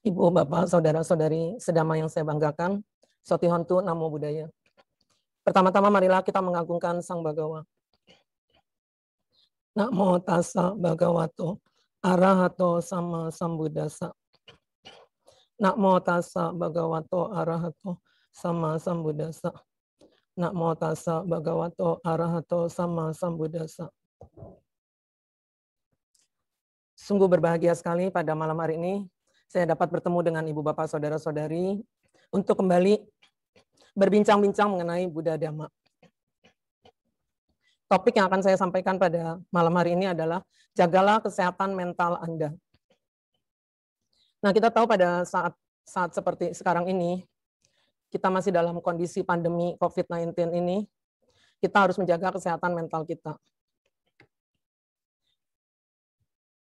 Ibu, Bapak, Saudara-saudari sedama yang saya banggakan, Hontu, Namo Buddhaya. Pertama-tama marilah kita mengagungkan Sang Bagawa. Namo tassa bhagavato arahato sama sambuddhasa. Namo tassa bhagavato arahato sama sambuddhasa. Namo tassa bhagavato arahato sama sambuddhasa. Sungguh berbahagia sekali pada malam hari ini saya dapat bertemu dengan ibu bapak saudara-saudari untuk kembali berbincang-bincang mengenai Buddha Dhamma. Topik yang akan saya sampaikan pada malam hari ini adalah jagalah kesehatan mental Anda. Nah, kita tahu pada saat saat seperti sekarang ini kita masih dalam kondisi pandemi COVID-19 ini, kita harus menjaga kesehatan mental kita.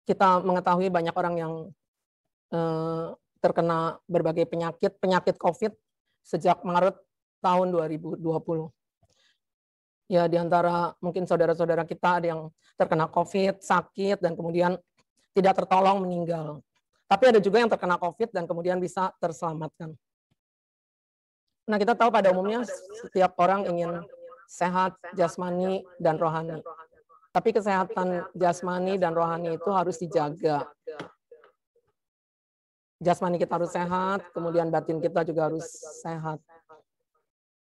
Kita mengetahui banyak orang yang Eh, terkena berbagai penyakit, penyakit COVID sejak Maret tahun 2020. Ya, di antara mungkin saudara-saudara kita ada yang terkena COVID, sakit, dan kemudian tidak tertolong meninggal. Tapi ada juga yang terkena COVID dan kemudian bisa terselamatkan. Nah, kita tahu pada umumnya setiap orang ingin sehat jasmani dan rohani. Tapi kesehatan jasmani dan rohani itu harus dijaga. Jasmani kita harus sehat, kemudian batin kita juga harus sehat.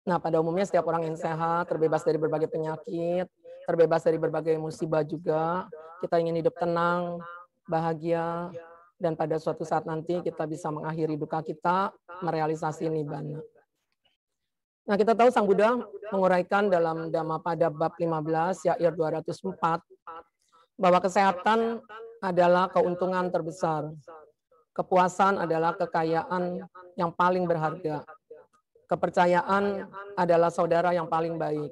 Nah, pada umumnya setiap orang yang sehat, terbebas dari berbagai penyakit, terbebas dari berbagai musibah juga. Kita ingin hidup tenang, bahagia, dan pada suatu saat nanti kita bisa mengakhiri duka kita, merealisasi nibbana. Nah, kita tahu Sang Buddha menguraikan dalam Dhamma pada bab 15, Yair 204, bahwa kesehatan adalah keuntungan terbesar. Kepuasan adalah kekayaan yang paling berharga. Kepercayaan adalah saudara yang paling baik.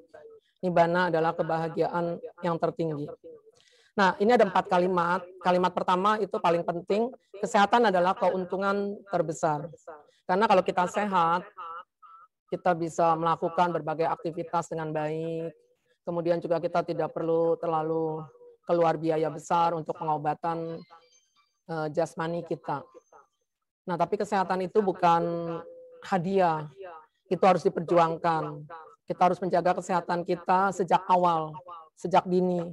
Nibana adalah kebahagiaan yang tertinggi. Nah, ini ada empat kalimat. Kalimat pertama itu paling penting. Kesehatan adalah keuntungan terbesar. Karena kalau kita sehat, kita bisa melakukan berbagai aktivitas dengan baik. Kemudian juga kita tidak perlu terlalu keluar biaya besar untuk pengobatan eh, jasmani kita. Nah, tapi kesehatan itu bukan hadiah. Itu harus diperjuangkan. Kita harus menjaga kesehatan kita sejak awal, sejak dini,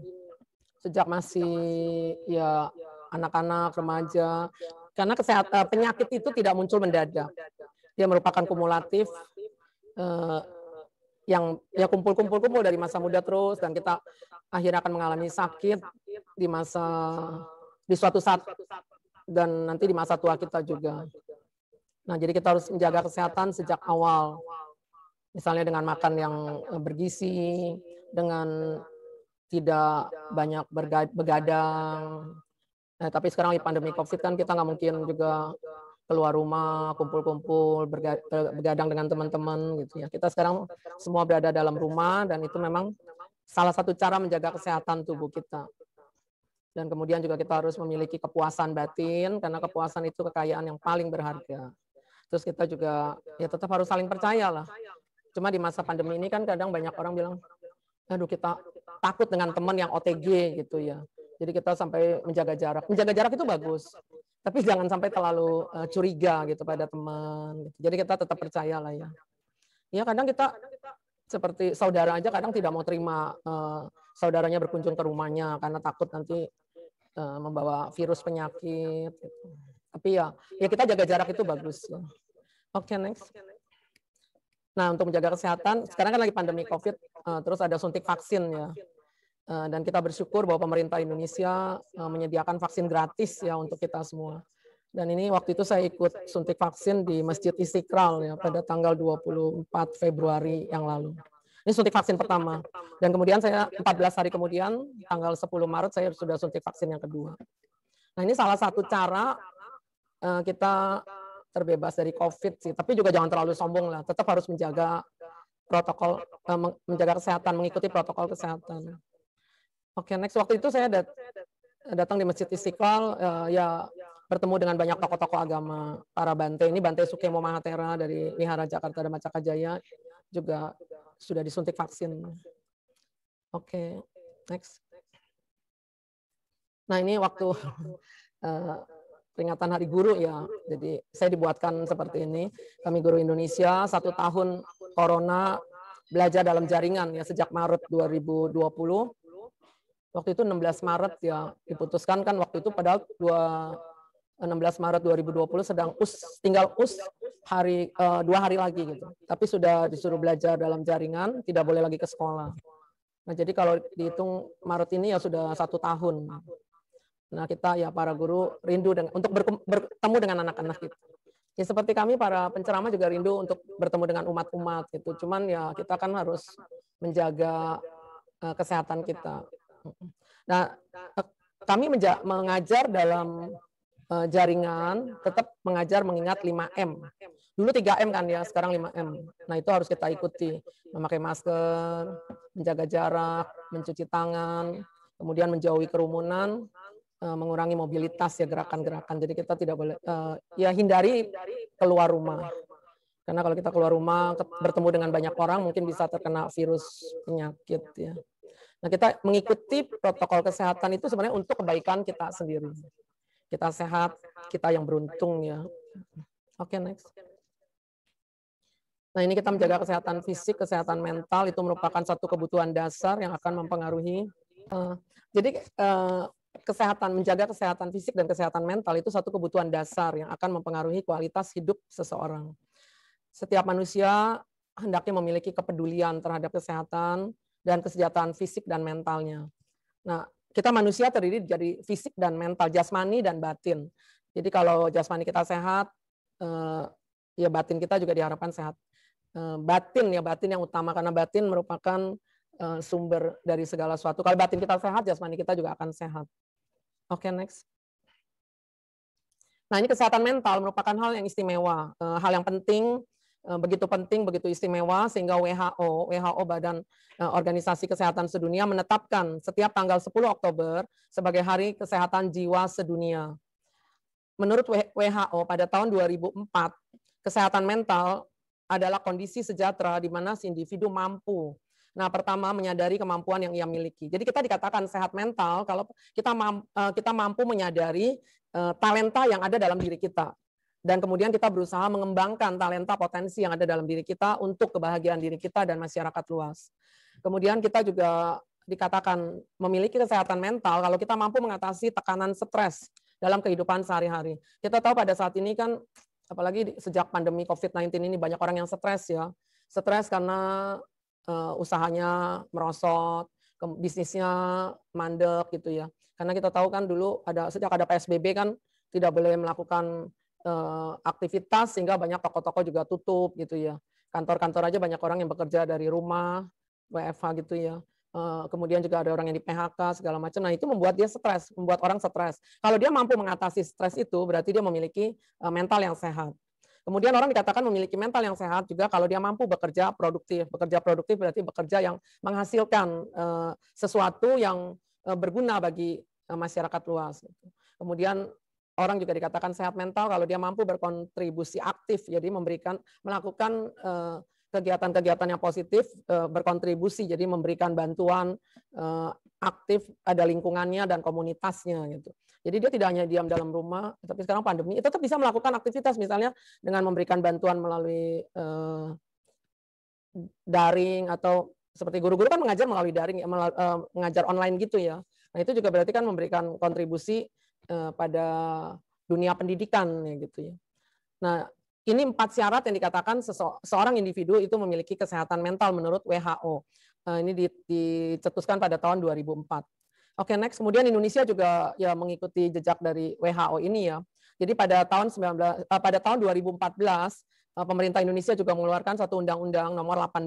sejak masih ya, ya anak-anak, remaja. Karena kesehatan penyakit itu tidak muncul mendadak. Dia merupakan kumulatif eh, eh yang ya kumpul-kumpul-kumpul dari masa muda terus dan kita akhirnya akan mengalami sakit di masa di suatu saat dan nanti di masa tua kita juga. Nah, jadi kita harus menjaga kesehatan sejak awal. Misalnya dengan makan yang eh, bergizi, dengan tidak banyak begadang. Nah, tapi sekarang di pandemi COVID kan kita nggak mungkin juga keluar rumah, kumpul-kumpul, begadang dengan teman-teman gitu ya. Kita sekarang semua berada dalam rumah dan itu memang salah satu cara menjaga kesehatan tubuh kita dan kemudian juga kita harus memiliki kepuasan batin karena kepuasan itu kekayaan yang paling berharga. Terus kita juga ya tetap harus saling percaya lah. Cuma di masa pandemi ini kan kadang banyak orang bilang, aduh kita takut dengan teman yang OTG gitu ya. Jadi kita sampai menjaga jarak. Menjaga jarak itu bagus, tapi jangan sampai terlalu eh, curiga gitu pada teman. Gitu. Jadi kita tetap percaya lah ya. Ya kadang kita seperti saudara aja kadang tidak mau terima uh, saudaranya berkunjung ke rumahnya karena takut nanti Eh, membawa virus penyakit. Gitu. Tapi ya, ya kita jaga jarak itu bagus. Ya. Oke okay, next. Nah untuk menjaga kesehatan, sekarang kan lagi pandemi COVID, eh, terus ada suntik vaksin ya. Eh, dan kita bersyukur bahwa pemerintah Indonesia menyediakan vaksin gratis ya untuk kita semua. Dan ini waktu itu saya ikut suntik vaksin di Masjid Istiqlal ya pada tanggal 24 Februari yang lalu. Ini suntik vaksin pertama. Dan kemudian saya 14 hari kemudian, tanggal 10 Maret, saya sudah suntik vaksin yang kedua. Nah ini salah satu cara eh, eh, kita terbebas dari COVID sih. Tapi juga jangan terlalu sombong lah. Tetap harus menjaga eh, protokol, menjaga kesehatan, mengikuti protokol kesehatan. Oke, okay, next waktu itu saya dat datang di Masjid Istiqlal, ya, ya bertemu dengan banyak tokoh-tokoh agama para Bante. Ini Bante Sukemo Mahatera dari Wihara Jakarta dan Macakajaya juga sudah disuntik vaksin. Oke, okay, next. Nah ini waktu uh, peringatan Hari Guru ya, jadi saya dibuatkan seperti ini. Kami guru Indonesia satu tahun Corona belajar dalam jaringan ya sejak Maret 2020. Waktu itu 16 Maret ya diputuskan kan waktu itu padahal dua 16 Maret 2020 sedang us tinggal us hari uh, dua hari lagi gitu. Tapi sudah disuruh belajar dalam jaringan, tidak boleh lagi ke sekolah. Nah jadi kalau dihitung Maret ini ya sudah satu tahun. Nah kita ya para guru rindu dengan untuk bertemu dengan anak-anak gitu. Ya seperti kami para penceramah juga rindu untuk bertemu dengan umat-umat gitu. Cuman ya kita kan harus menjaga uh, kesehatan kita. Nah eh, kami mengajar dalam Eh, jaringan tetap mengajar mengingat 5M. Dulu 3M kan ya, sekarang 5M. Nah itu harus kita ikuti. Memakai masker, menjaga jarak, mencuci tangan, kemudian menjauhi kerumunan, eh, mengurangi mobilitas ya gerakan-gerakan. Jadi kita tidak boleh, eh, ya hindari keluar rumah. Karena kalau kita keluar rumah, bertemu dengan banyak orang, mungkin bisa terkena virus penyakit ya. Nah kita mengikuti protokol kesehatan itu sebenarnya untuk kebaikan kita sendiri. Kita sehat, kita yang beruntung ya. Oke, okay, next. Nah, ini kita menjaga kesehatan fisik, kesehatan mental itu merupakan satu kebutuhan dasar yang akan mempengaruhi. Uh, jadi uh, kesehatan menjaga kesehatan fisik dan kesehatan mental itu satu kebutuhan dasar yang akan mempengaruhi kualitas hidup seseorang. Setiap manusia hendaknya memiliki kepedulian terhadap kesehatan dan kesejahteraan fisik dan mentalnya. Nah, kita manusia terdiri dari fisik dan mental, jasmani dan batin. Jadi kalau jasmani kita sehat, eh, ya batin kita juga diharapkan sehat. Eh, batin ya batin yang utama karena batin merupakan eh, sumber dari segala sesuatu. Kalau batin kita sehat, jasmani kita juga akan sehat. Oke, okay, next. Nah, ini kesehatan mental merupakan hal yang istimewa, hal yang penting Eh, begitu penting, begitu istimewa sehingga WHO, WHO Badan eh, Organisasi Kesehatan Sedunia menetapkan setiap tanggal 10 Oktober sebagai Hari Kesehatan Jiwa Sedunia. Menurut WHO pada tahun 2004, kesehatan mental adalah kondisi sejahtera di mana si individu mampu Nah, pertama menyadari kemampuan yang ia miliki. Jadi kita dikatakan sehat mental kalau kita eh, kita mampu menyadari talenta yang ada dalam diri kita dan kemudian kita berusaha mengembangkan talenta potensi yang ada dalam diri kita untuk kebahagiaan diri kita dan masyarakat luas. Kemudian kita juga dikatakan memiliki kesehatan mental kalau kita mampu mengatasi tekanan stres dalam kehidupan sehari-hari. Kita tahu pada saat ini kan apalagi sejak pandemi COVID-19 ini banyak orang yang stres ya. Stres karena uh, usahanya merosot, bisnisnya mandek gitu ya. Karena kita tahu kan dulu ada sejak ada PSBB kan tidak boleh melakukan Eh, aktivitas sehingga banyak toko-toko juga tutup gitu ya. Kantor-kantor aja banyak orang yang bekerja dari rumah, WFH gitu ya. Eh, kemudian juga ada orang yang di PHK segala macam. Nah itu membuat dia stres, membuat orang stres. Kalau dia mampu mengatasi stres itu, berarti dia memiliki eh, mental yang sehat. Kemudian orang dikatakan memiliki mental yang sehat juga kalau dia mampu bekerja produktif. Bekerja produktif berarti bekerja yang menghasilkan sesuatu yang berguna bagi masyarakat luas. Gitu. Kemudian orang juga dikatakan sehat mental kalau dia mampu berkontribusi aktif, jadi memberikan melakukan eh, kegiatan-kegiatan yang positif, eh, berkontribusi, jadi memberikan bantuan eh, aktif, ada lingkungannya dan komunitasnya gitu. Jadi dia tidak hanya diam dalam rumah, tapi sekarang pandemi, ya tetap bisa melakukan aktivitas misalnya dengan memberikan bantuan melalui daring atau seperti guru-guru kan mengajar melalui daring, ya, mengajar online gitu ya. Nah itu juga berarti kan memberikan kontribusi Eh, pada dunia pendidikan ya gitu ya. Nah, ini empat syarat yang dikatakan seorang individu itu memiliki kesehatan mental menurut WHO. Eh, ini dicetuskan pada tahun 2004. Oke, next. Kemudian Indonesia juga ya mengikuti jejak dari WHO ini ya. Jadi pada tahun 19 eh, pada tahun 2014 pemerintah Indonesia juga mengeluarkan satu undang-undang nomor 18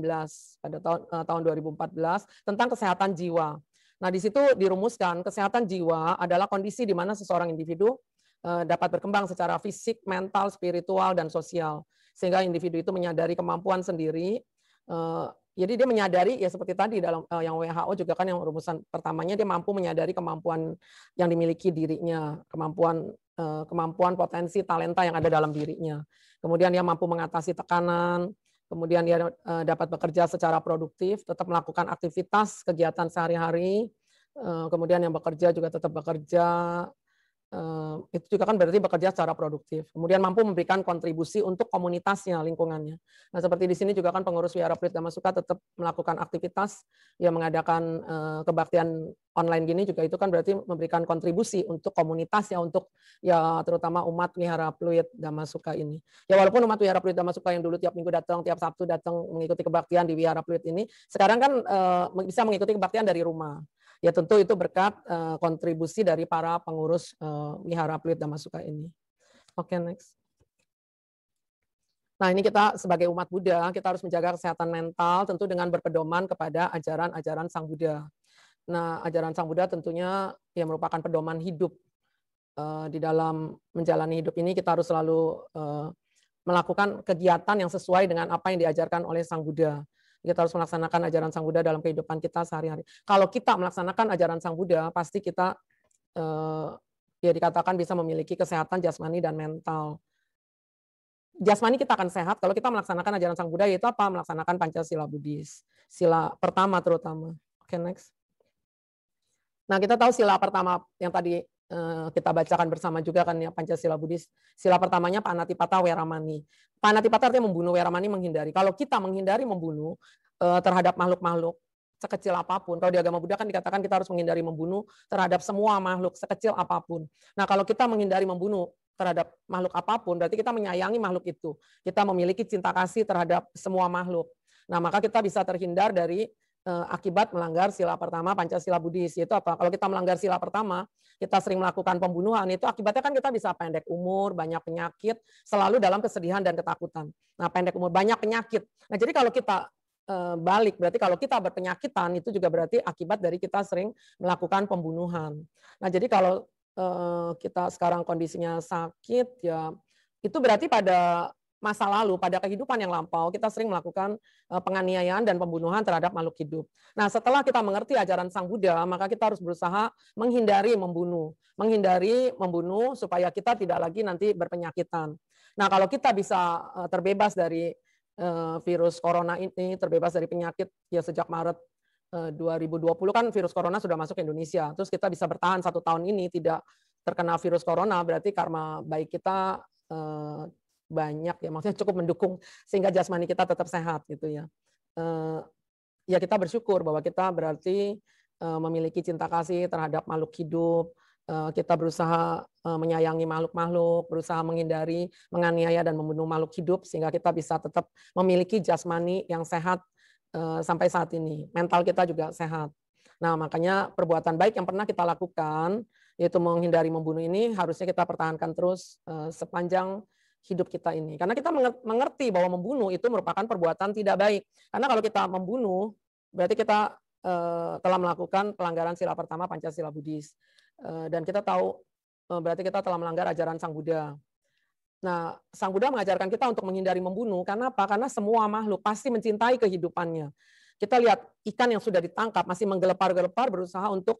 pada tahun tahun 2014 tentang kesehatan jiwa. Nah, di situ dirumuskan kesehatan jiwa adalah kondisi di mana seseorang individu eh, dapat berkembang secara fisik, mental, spiritual, dan sosial. Sehingga individu itu menyadari kemampuan sendiri. Eh, jadi dia menyadari, ya seperti tadi dalam eh, yang WHO juga kan yang rumusan pertamanya, dia mampu menyadari kemampuan yang dimiliki dirinya, kemampuan kemampuan potensi talenta yang ada dalam dirinya. Kemudian dia mampu mengatasi tekanan, kemudian dia eh, dapat bekerja secara produktif, tetap melakukan aktivitas kegiatan sehari-hari, eh, kemudian yang bekerja juga tetap bekerja Eh, itu juga kan berarti bekerja secara produktif. Kemudian mampu memberikan kontribusi untuk komunitasnya, lingkungannya. Nah, seperti di sini juga kan pengurus Wihara Prit Dhamma Suka tetap melakukan aktivitas yang mengadakan eh, kebaktian online gini juga itu kan berarti memberikan kontribusi untuk komunitas ya untuk ya terutama umat Wihara Pluit Dhamma Suka ini. Ya walaupun umat Wihara Pluit Dhamma Suka yang dulu tiap minggu datang, tiap Sabtu datang mengikuti kebaktian di Wihara Pluit ini, sekarang kan eh, bisa mengikuti kebaktian dari rumah ya tentu itu berkat eh, kontribusi dari para pengurus uh, Wihara Pluit Damasuka ini. Oke, okay, next. Nah, ini kita sebagai umat Buddha, kita harus menjaga kesehatan mental tentu dengan berpedoman kepada ajaran-ajaran Sang Buddha. Nah, ajaran Sang Buddha tentunya yang merupakan pedoman hidup. Eh, di dalam menjalani hidup ini kita harus selalu melakukan kegiatan yang sesuai dengan apa yang diajarkan oleh Sang Buddha. Kita harus melaksanakan ajaran Sang Buddha dalam kehidupan kita sehari-hari. Kalau kita melaksanakan ajaran Sang Buddha, pasti kita eh, ya dikatakan bisa memiliki kesehatan jasmani dan mental. Jasmani kita akan sehat kalau kita melaksanakan ajaran Sang Buddha yaitu apa? Melaksanakan Pancasila Buddhis. Sila pertama terutama. Oke, okay, next. Nah, kita tahu sila pertama yang tadi Eh, kita bacakan bersama juga kan ya Pancasila Buddhis. Sila pertamanya Panatipata Weramani. Panatipata artinya membunuh, Weramani menghindari. Kalau kita menghindari membunuh eh, terhadap makhluk-makhluk sekecil apapun. Kalau di agama Buddha kan dikatakan kita harus menghindari membunuh terhadap semua makhluk sekecil apapun. Nah, kalau kita menghindari membunuh terhadap makhluk apapun, berarti kita menyayangi makhluk itu. Kita memiliki cinta kasih terhadap semua makhluk. Nah, maka kita bisa terhindar dari Eh, akibat melanggar sila pertama Pancasila Buddhis itu apa? Kalau kita melanggar sila pertama, kita sering melakukan pembunuhan itu akibatnya kan kita bisa pendek umur, banyak penyakit, selalu dalam kesedihan dan ketakutan. Nah, pendek umur, banyak penyakit. Nah, jadi kalau kita eh, balik berarti kalau kita berpenyakitan itu juga berarti akibat dari kita sering melakukan pembunuhan. Nah, jadi kalau eh, kita sekarang kondisinya sakit ya itu berarti pada masa lalu, pada kehidupan yang lampau, kita sering melakukan eh, penganiayaan dan pembunuhan terhadap makhluk hidup. Nah, setelah kita mengerti ajaran Sang Buddha, maka kita harus berusaha menghindari membunuh, menghindari membunuh supaya kita tidak lagi nanti berpenyakitan. Nah, kalau kita bisa eh, terbebas dari eh, virus corona ini, terbebas dari penyakit ya sejak Maret 2020 kan virus corona sudah masuk ke Indonesia. Terus kita bisa bertahan satu tahun ini tidak terkena virus corona, berarti karma baik kita banyak ya maksudnya cukup mendukung sehingga jasmani kita tetap sehat gitu ya eh, ya kita bersyukur bahwa kita berarti eh, memiliki cinta kasih terhadap makhluk hidup eh, kita berusaha menyayangi makhluk-makhluk, berusaha menghindari, menganiaya dan membunuh makhluk hidup sehingga kita bisa tetap memiliki jasmani yang sehat sampai saat ini. Mental kita juga sehat. Nah, makanya perbuatan baik yang pernah kita lakukan yaitu menghindari membunuh ini harusnya kita pertahankan terus sepanjang hidup kita ini. Karena kita mengerti bahwa membunuh itu merupakan perbuatan tidak baik. Karena kalau kita membunuh, berarti kita eh, telah melakukan pelanggaran sila pertama Pancasila Buddhis. Eh, dan kita tahu eh, berarti kita telah melanggar ajaran Sang Buddha. Nah, Sang Buddha mengajarkan kita untuk menghindari membunuh. Karena apa? Karena semua makhluk pasti mencintai kehidupannya. Kita lihat ikan yang sudah ditangkap masih menggelepar-gelepar berusaha untuk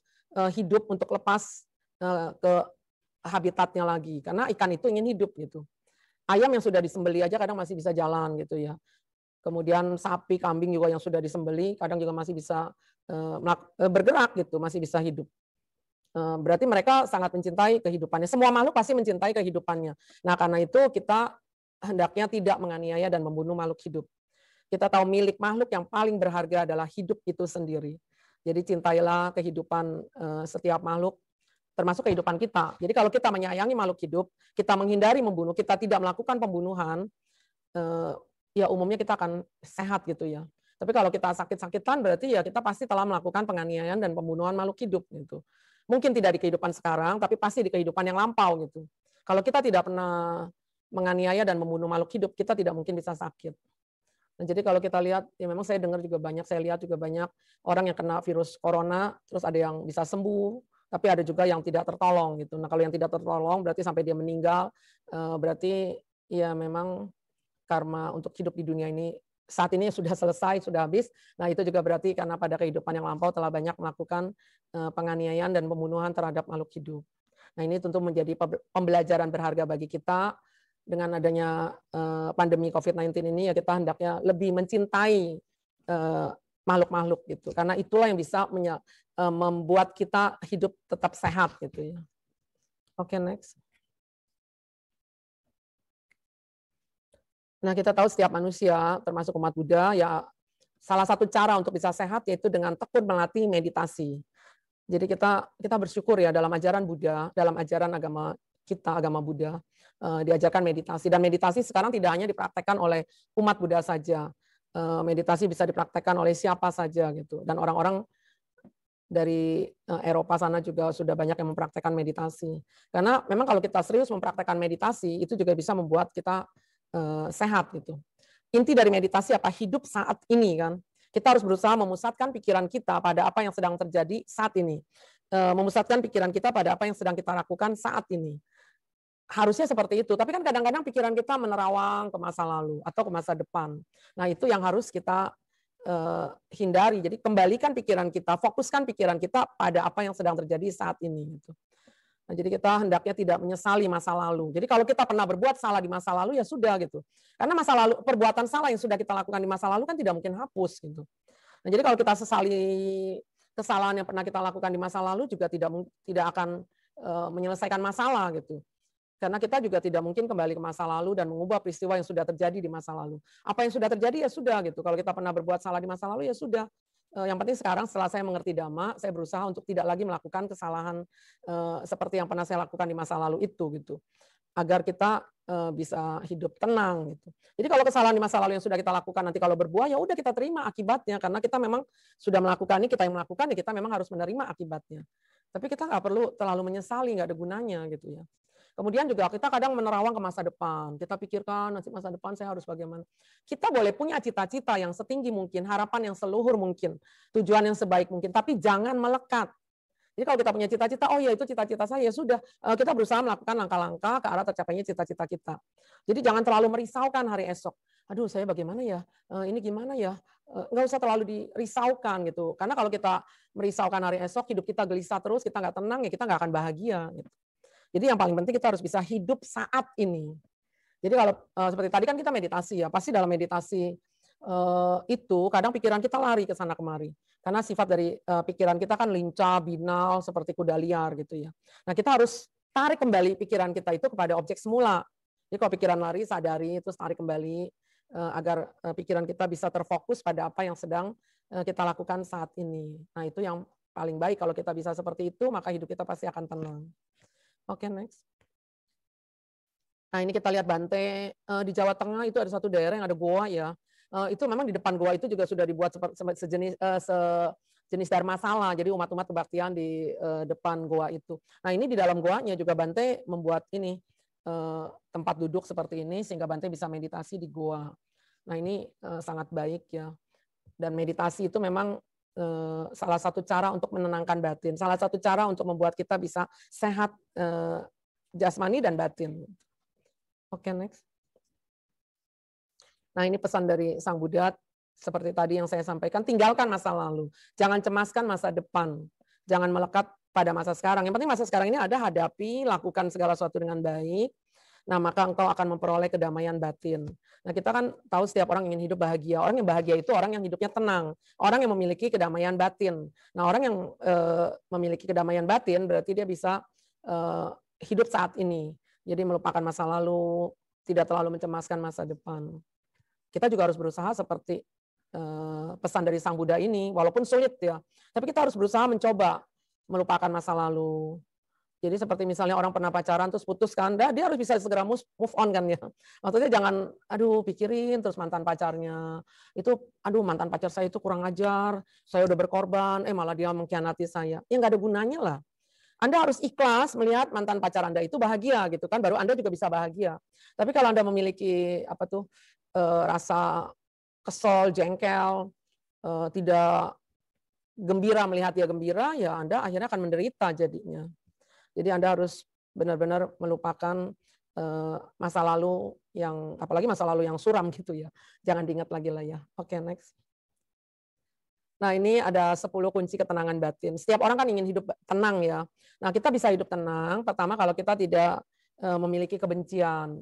hidup, untuk lepas ke habitatnya lagi. Karena ikan itu ingin hidup gitu ayam yang sudah disembeli aja kadang masih bisa jalan gitu ya. Kemudian sapi, kambing juga yang sudah disembeli kadang juga masih bisa eh, eh, bergerak gitu, masih bisa hidup. Eh, berarti mereka sangat mencintai kehidupannya. Semua makhluk pasti mencintai kehidupannya. Nah karena itu kita hendaknya tidak menganiaya dan membunuh makhluk hidup. Kita tahu milik makhluk yang paling berharga adalah hidup itu sendiri. Jadi cintailah kehidupan setiap makhluk termasuk kehidupan kita. Jadi kalau kita menyayangi makhluk hidup, kita menghindari membunuh, kita tidak melakukan pembunuhan, eh, ya umumnya kita akan sehat gitu ya. Tapi kalau kita sakit-sakitan berarti ya kita pasti telah melakukan penganiayaan dan pembunuhan makhluk hidup gitu. Mungkin tidak di kehidupan sekarang, tapi pasti di kehidupan yang lampau gitu. Kalau kita tidak pernah menganiaya dan membunuh makhluk hidup, kita tidak mungkin bisa sakit. Nah, jadi kalau kita lihat, ya memang saya dengar juga banyak, saya lihat juga banyak orang yang kena virus corona, terus ada yang bisa sembuh, tapi ada juga yang tidak tertolong gitu. Nah, kalau yang tidak tertolong berarti sampai dia meninggal eh, berarti ya memang karma untuk hidup di dunia ini saat ini sudah selesai, sudah habis. Nah, itu juga berarti karena pada kehidupan yang lampau telah banyak melakukan eh, penganiayaan dan pembunuhan terhadap makhluk hidup. Nah, ini tentu menjadi pembelajaran berharga bagi kita dengan adanya eh, pandemi COVID-19 ini ya kita hendaknya lebih mencintai makhluk-makhluk gitu. Karena itulah yang bisa eh, membuat kita hidup tetap sehat gitu ya. Oke, okay, next. Nah, kita tahu setiap manusia termasuk umat Buddha ya salah satu cara untuk bisa sehat yaitu dengan tekun melatih meditasi. Jadi kita kita bersyukur ya dalam ajaran Buddha, dalam ajaran agama kita agama Buddha eh, diajarkan meditasi dan meditasi sekarang tidak hanya dipraktekkan oleh umat Buddha saja, Eh, meditasi bisa dipraktekkan oleh siapa saja gitu. Dan orang-orang dari eh, Eropa sana juga sudah banyak yang mempraktekkan meditasi. Karena memang kalau kita serius mempraktekkan meditasi itu juga bisa membuat kita eh, sehat gitu. Inti dari meditasi apa? Hidup saat ini kan. Kita harus berusaha memusatkan pikiran kita pada apa yang sedang terjadi saat ini. Memusatkan pikiran kita pada apa yang sedang kita lakukan saat ini harusnya seperti itu. Tapi kan kadang-kadang pikiran kita menerawang ke masa lalu atau ke masa depan. Nah, itu yang harus kita uh, hindari. Jadi kembalikan pikiran kita, fokuskan pikiran kita pada apa yang sedang terjadi saat ini gitu. Nah, jadi kita hendaknya tidak menyesali masa lalu. Jadi kalau kita pernah berbuat salah di masa lalu ya sudah gitu. Karena masa lalu perbuatan salah yang sudah kita lakukan di masa lalu kan tidak mungkin hapus gitu. Nah, jadi kalau kita sesali kesalahan yang pernah kita lakukan di masa lalu juga tidak tidak akan uh, menyelesaikan masalah gitu. Karena kita juga tidak mungkin kembali ke masa lalu dan mengubah peristiwa yang sudah terjadi di masa lalu. Apa yang sudah terjadi ya sudah gitu. Kalau kita pernah berbuat salah di masa lalu ya sudah. Eh, yang penting sekarang setelah saya mengerti dhamma, saya berusaha untuk tidak lagi melakukan kesalahan eh, seperti yang pernah saya lakukan di masa lalu itu gitu. Agar kita eh, bisa hidup tenang gitu. Jadi kalau kesalahan di masa lalu yang sudah kita lakukan nanti kalau berbuah ya udah kita terima akibatnya karena kita memang sudah melakukan ini kita yang melakukan ya kita memang harus menerima akibatnya tapi kita nggak perlu terlalu menyesali nggak ada gunanya gitu ya Kemudian juga kita kadang menerawang ke masa depan. Kita pikirkan nasib masa depan saya harus bagaimana. Kita boleh punya cita-cita yang setinggi mungkin, harapan yang seluhur mungkin, tujuan yang sebaik mungkin, tapi jangan melekat. Jadi kalau kita punya cita-cita, oh ya itu cita-cita saya, ya sudah. Eh, kita berusaha melakukan langkah-langkah ke arah tercapainya cita-cita kita. Jadi jangan terlalu merisaukan hari esok. Aduh, saya bagaimana ya? Eh, ini gimana ya? Eh, nggak usah terlalu dirisaukan gitu. Karena kalau kita merisaukan hari esok, hidup kita gelisah terus, kita nggak tenang, ya kita nggak akan bahagia. Gitu. Jadi yang paling penting kita harus bisa hidup saat ini. Jadi kalau eh, seperti tadi kan kita meditasi ya, pasti dalam meditasi eh, itu kadang pikiran kita lari ke sana kemari. Karena sifat dari eh, pikiran kita kan lincah, binal, seperti kuda liar gitu ya. Nah kita harus tarik kembali pikiran kita itu kepada objek semula. Jadi kalau pikiran lari, sadari, itu tarik kembali agar pikiran kita bisa terfokus pada apa yang sedang kita lakukan saat ini. Nah itu yang paling baik kalau kita bisa seperti itu, maka hidup kita pasti akan tenang. Oke, okay, next. Nah, ini kita lihat Bante. Uh, di Jawa Tengah itu ada satu daerah yang ada goa ya. Uh, itu memang di depan goa itu juga sudah dibuat sejenis uh, eh, jenis dharma sala. Jadi umat-umat kebaktian di uh, depan goa itu. Nah, ini di dalam goanya juga Bante membuat ini uh, tempat duduk seperti ini sehingga Bante bisa meditasi di goa. Nah, ini uh, sangat baik ya. Dan meditasi itu memang Eh, salah satu cara untuk menenangkan batin, salah satu cara untuk membuat kita bisa sehat eh, jasmani dan batin. Oke, okay, next. Nah, ini pesan dari Sang Buddha seperti tadi yang saya sampaikan, tinggalkan masa lalu. Jangan cemaskan masa depan. Jangan melekat pada masa sekarang. Yang penting masa sekarang ini ada hadapi, lakukan segala sesuatu dengan baik, Nah, maka engkau akan memperoleh kedamaian batin. Nah, kita kan tahu setiap orang ingin hidup bahagia. Orang yang bahagia itu orang yang hidupnya tenang, orang yang memiliki kedamaian batin. Nah, orang yang e, memiliki kedamaian batin berarti dia bisa e, hidup saat ini. Jadi melupakan masa lalu, tidak terlalu mencemaskan masa depan. Kita juga harus berusaha seperti e, pesan dari Sang Buddha ini, walaupun sulit ya. Tapi kita harus berusaha mencoba melupakan masa lalu, jadi seperti misalnya orang pernah pacaran terus putuskan, kan, dia, dia harus bisa segera move on kan ya. Maksudnya jangan, aduh pikirin terus mantan pacarnya. Itu, aduh mantan pacar saya itu kurang ajar, saya udah berkorban, eh malah dia mengkhianati saya. Ya nggak ada gunanya lah. Anda harus ikhlas melihat mantan pacar Anda itu bahagia gitu kan, baru Anda juga bisa bahagia. Tapi kalau Anda memiliki apa tuh eh, rasa kesal, jengkel, eh, tidak gembira melihat dia gembira, ya Anda akhirnya akan menderita jadinya. Jadi Anda harus benar-benar melupakan eh, masa lalu yang apalagi masa lalu yang suram gitu ya. Jangan diingat lagi lah ya. Oke, okay, next. Nah, ini ada 10 kunci ketenangan batin. Setiap orang kan ingin hidup tenang ya. Nah, kita bisa hidup tenang pertama kalau kita tidak eh, memiliki kebencian.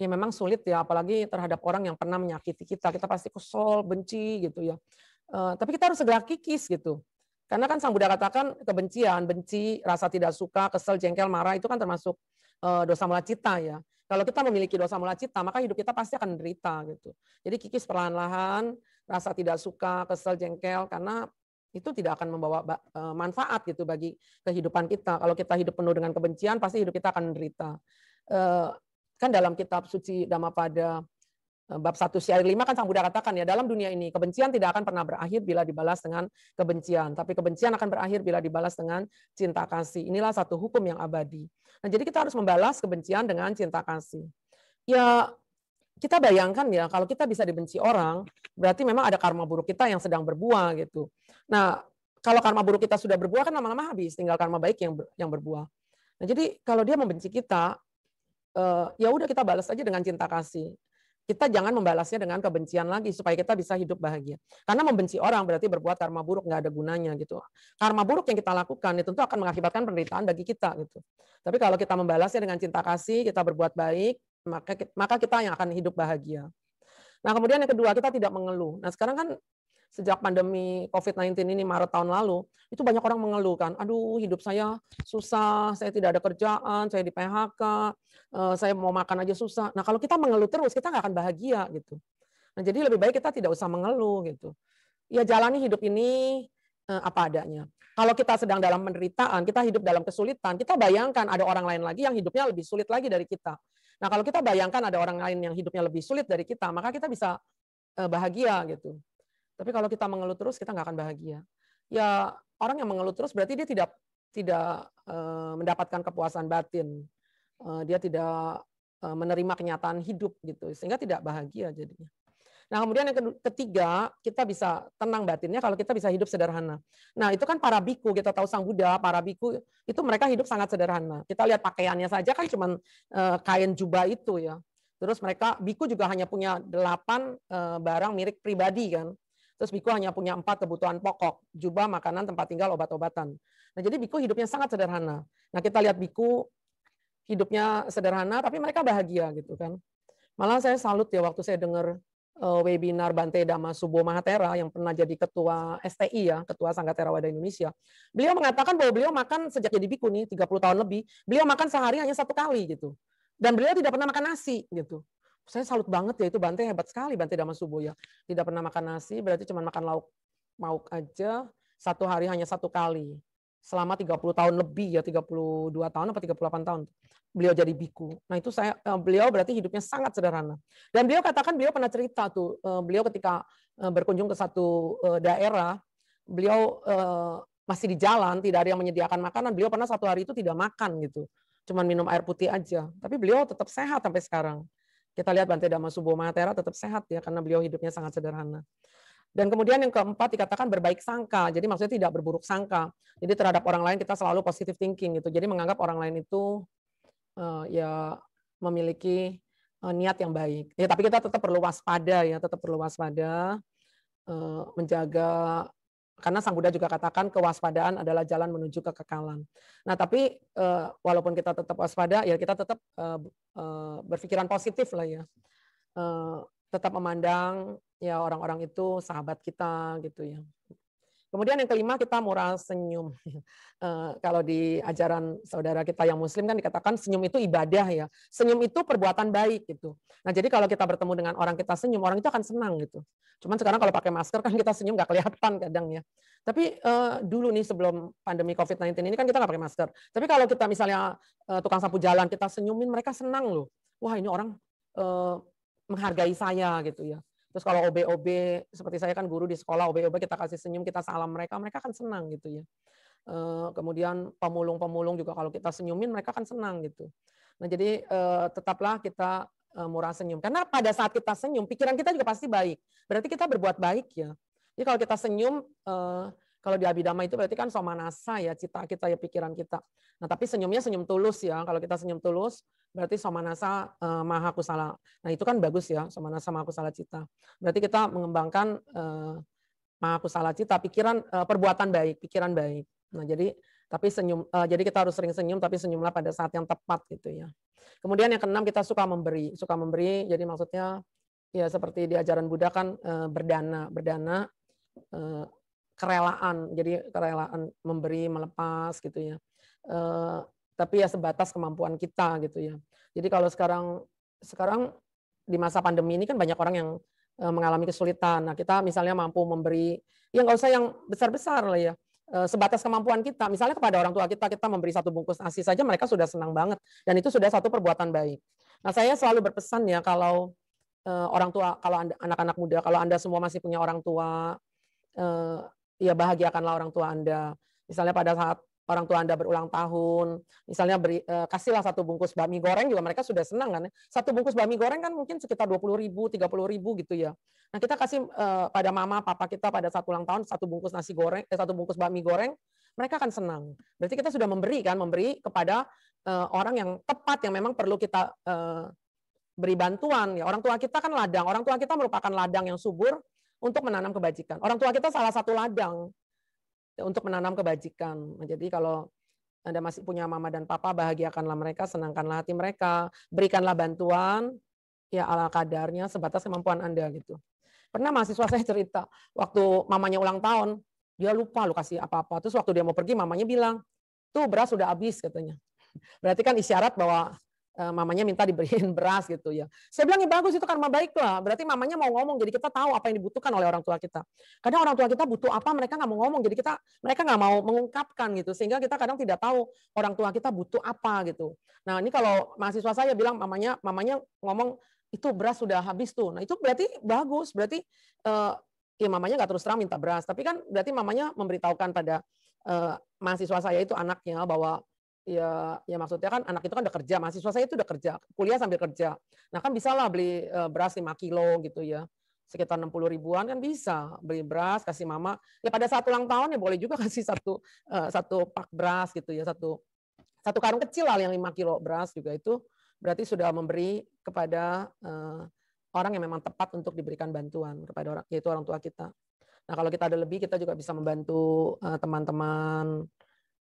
Ya memang sulit ya apalagi terhadap orang yang pernah menyakiti kita. Kita pasti kesel, benci gitu ya. Eh, tapi kita harus segera kikis gitu. Karena kan Sang Buddha katakan kebencian, benci, rasa tidak suka, kesel, jengkel, marah itu kan termasuk eh, dosa mula cita ya. Kalau kita memiliki dosa mula cita, maka hidup kita pasti akan menderita gitu. Jadi kikis perlahan-lahan rasa tidak suka, kesel, jengkel karena itu tidak akan membawa eh, manfaat gitu bagi kehidupan kita. Kalau kita hidup penuh dengan kebencian, pasti hidup kita akan menderita. Eh, kan dalam kitab suci pada Eh, bab 1 si ayat 5 kan Sang Buddha katakan ya dalam dunia ini kebencian tidak akan pernah berakhir bila dibalas dengan kebencian tapi kebencian akan berakhir bila dibalas dengan cinta kasih inilah satu hukum yang abadi nah jadi kita harus membalas kebencian dengan cinta kasih ya kita bayangkan ya kalau kita bisa dibenci orang berarti memang ada karma buruk kita yang sedang berbuah gitu nah kalau karma buruk kita sudah berbuah kan lama-lama habis tinggal karma baik yang ber, yang berbuah nah jadi kalau dia membenci kita eh, ya udah kita balas aja dengan cinta kasih kita jangan membalasnya dengan kebencian lagi supaya kita bisa hidup bahagia. Karena membenci orang berarti berbuat karma buruk nggak ada gunanya gitu. Karma buruk yang kita lakukan itu tentu akan mengakibatkan penderitaan bagi kita gitu. Tapi kalau kita membalasnya dengan cinta kasih, kita berbuat baik, maka maka kita yang akan hidup bahagia. Nah kemudian yang kedua kita tidak mengeluh. Nah sekarang kan sejak pandemi COVID-19 ini Maret tahun lalu, itu banyak orang mengeluh kan, aduh hidup saya susah, saya tidak ada kerjaan, saya di PHK, eh, saya mau makan aja susah. Nah kalau kita mengeluh terus, kita nggak akan bahagia gitu. Nah jadi lebih baik kita tidak usah mengeluh gitu. Ya jalani hidup ini eh, apa adanya. Kalau kita sedang dalam penderitaan, kita hidup dalam kesulitan, kita bayangkan ada orang lain lagi yang hidupnya lebih sulit lagi dari kita. Nah kalau kita bayangkan ada orang lain yang hidupnya lebih sulit dari kita, maka kita bisa eh, bahagia gitu. Tapi kalau kita mengeluh terus, kita nggak akan bahagia. Ya orang yang mengeluh terus berarti dia tidak tidak eh, mendapatkan kepuasan batin. Eh, dia tidak eh, menerima kenyataan hidup gitu, sehingga tidak bahagia jadinya. Nah, kemudian yang ketiga, kita bisa tenang batinnya kalau kita bisa hidup sederhana. Nah, itu kan para biku, kita tahu Sang Buddha, para biku itu mereka hidup sangat sederhana. Kita lihat pakaiannya saja kan cuma kain jubah itu ya. Terus mereka biku juga hanya punya delapan barang mirip pribadi kan. Terus Biko hanya punya empat kebutuhan pokok, jubah, makanan, tempat tinggal, obat-obatan. Nah jadi Biko hidupnya sangat sederhana. Nah kita lihat Biko hidupnya sederhana, tapi mereka bahagia gitu kan. Malah saya salut ya waktu saya dengar eh, webinar Bante Dama Subo Mahatera yang pernah jadi ketua STI ya, ketua Sangga Terawada Indonesia. Beliau mengatakan bahwa beliau makan sejak jadi biku nih 30 tahun lebih, beliau makan sehari hanya satu kali gitu. Dan beliau tidak pernah makan nasi gitu saya salut banget ya itu Bante hebat sekali Bante damas Subuh ya. Tidak pernah makan nasi, berarti cuma makan lauk mauk aja satu hari hanya satu kali. Selama 30 tahun lebih ya, 32 tahun apa 38 tahun. Beliau jadi biku. Nah, itu saya eh, beliau berarti hidupnya sangat sederhana. Dan beliau katakan beliau pernah cerita tuh, eh, beliau ketika eh, berkunjung ke satu daerah, beliau masih di jalan, tidak ada yang menyediakan makanan. Beliau pernah satu hari itu tidak makan gitu. Cuman minum air putih aja. Tapi beliau tetap sehat sampai sekarang kita lihat Bante Subo Mahatera tetap sehat ya karena beliau hidupnya sangat sederhana. Dan kemudian yang keempat dikatakan berbaik sangka. Jadi maksudnya tidak berburuk sangka. Jadi terhadap orang lain kita selalu positive thinking gitu. Jadi menganggap orang lain itu uh, ya memiliki uh, niat yang baik. Ya tapi kita tetap perlu waspada ya, tetap perlu waspada uh, menjaga karena Sang Buddha juga katakan kewaspadaan adalah jalan menuju kekekalan. Nah, tapi eh, walaupun kita tetap waspada, ya kita tetap eh, eh, berpikiran positif lah ya. Tetap memandang ya orang-orang itu sahabat kita gitu ya. Kemudian yang kelima kita moral senyum. Eh, kalau di ajaran saudara kita yang muslim kan dikatakan senyum itu ibadah ya. Senyum itu perbuatan baik gitu. Nah jadi kalau kita bertemu dengan orang kita senyum, orang itu akan senang gitu. Cuman sekarang kalau pakai masker kan kita senyum nggak kelihatan kadang ya. Tapi uh, dulu nih sebelum pandemi COVID-19 ini kan kita nggak pakai masker. Tapi kalau kita misalnya uh, tukang sapu jalan kita senyumin mereka senang loh. Wah ini orang uh, menghargai saya gitu ya. Terus kalau OB-OB seperti saya kan guru di sekolah OB-OB kita kasih senyum, kita salam mereka, mereka akan senang gitu ya. Eh, kemudian pemulung-pemulung juga kalau kita senyumin mereka akan senang gitu. Nah jadi eh, tetaplah kita eh, murah senyum karena pada saat kita senyum pikiran kita juga pasti baik. Berarti kita berbuat baik ya. Jadi kalau kita senyum kalau di abidama itu berarti kan somanasa ya, cita kita ya pikiran kita. Nah, tapi senyumnya senyum tulus ya. Kalau kita senyum tulus, berarti somanasa eh, maha kusala. Nah, itu kan bagus ya, somanasa maha kusala cita. Berarti kita mengembangkan eh, maha kusala cita, pikiran eh, perbuatan baik, pikiran baik. Nah, jadi tapi senyum uh, jadi kita harus sering senyum tapi senyumlah pada saat yang tepat gitu ya. Kemudian yang keenam kita suka memberi, suka memberi jadi maksudnya ya seperti di ajaran Buddha kan uh, berdana, berdana uh, kerelaan jadi kerelaan memberi melepas gitu ya eh, tapi ya sebatas kemampuan kita gitu ya jadi kalau sekarang sekarang di masa pandemi ini kan banyak orang yang eh, mengalami kesulitan nah kita misalnya mampu memberi ya nggak usah yang besar besar lah ya eh, sebatas kemampuan kita misalnya kepada orang tua kita kita memberi satu bungkus nasi saja mereka sudah senang banget dan itu sudah satu perbuatan baik nah saya selalu berpesan ya kalau orang tua kalau anak-anak muda kalau anda semua masih punya orang tua ya bahagiakanlah orang tua Anda. Misalnya pada saat orang tua Anda berulang tahun, misalnya beri, eh, kasihlah satu bungkus bakmi goreng juga mereka sudah senang kan. Ya. Satu bungkus bakmi goreng kan mungkin sekitar 20 ribu, 30 ribu gitu ya. Nah kita kasih eh, pada mama, papa kita pada saat ulang tahun satu bungkus nasi goreng, eh, satu bungkus bakmi goreng, mereka akan senang. Berarti kita sudah memberi kan, memberi kepada eh, orang yang tepat yang memang perlu kita eh, beri bantuan ya. Orang tua kita kan ladang, orang tua kita merupakan ladang yang subur untuk menanam kebajikan. Orang tua kita salah satu ladang untuk menanam kebajikan. Nah, jadi kalau Anda masih punya mama dan papa, bahagiakanlah mereka, senangkanlah hati mereka, berikanlah bantuan ya ala kadarnya sebatas kemampuan Anda gitu. Pernah mahasiswa saya cerita, waktu mamanya ulang tahun, dia lupa lu kasih apa-apa. Terus waktu dia mau pergi, mamanya bilang, tuh beras sudah habis katanya. Berarti kan isyarat bahwa Eh, mamanya minta diberiin beras gitu ya. Saya bilang ya bagus itu karma baik lah. Berarti mamanya mau ngomong jadi kita tahu apa yang dibutuhkan oleh orang tua kita. Kadang orang tua kita butuh apa mereka nggak mau ngomong jadi kita mereka nggak mau mengungkapkan gitu sehingga kita kadang tidak tahu orang tua kita butuh apa gitu. Nah ini kalau mahasiswa saya bilang mamanya mamanya ngomong itu beras sudah habis tuh. Nah itu berarti bagus berarti eh, ya mamanya nggak terus terang minta beras tapi kan berarti mamanya memberitahukan pada eh, mahasiswa saya itu anaknya bahwa ya ya maksudnya kan anak itu kan udah kerja mahasiswa saya itu udah kerja kuliah sambil kerja nah kan bisa lah beli e, beras 5 kilo gitu ya sekitar 60 ribuan kan bisa beli beras kasih mama ya pada saat ulang tahun ya boleh juga kasih satu e, satu pak beras gitu ya satu satu karung kecil lah yang 5 kilo beras juga itu berarti sudah memberi kepada e, orang yang memang tepat untuk diberikan bantuan kepada orang yaitu orang tua kita nah kalau kita ada lebih kita juga bisa membantu teman-teman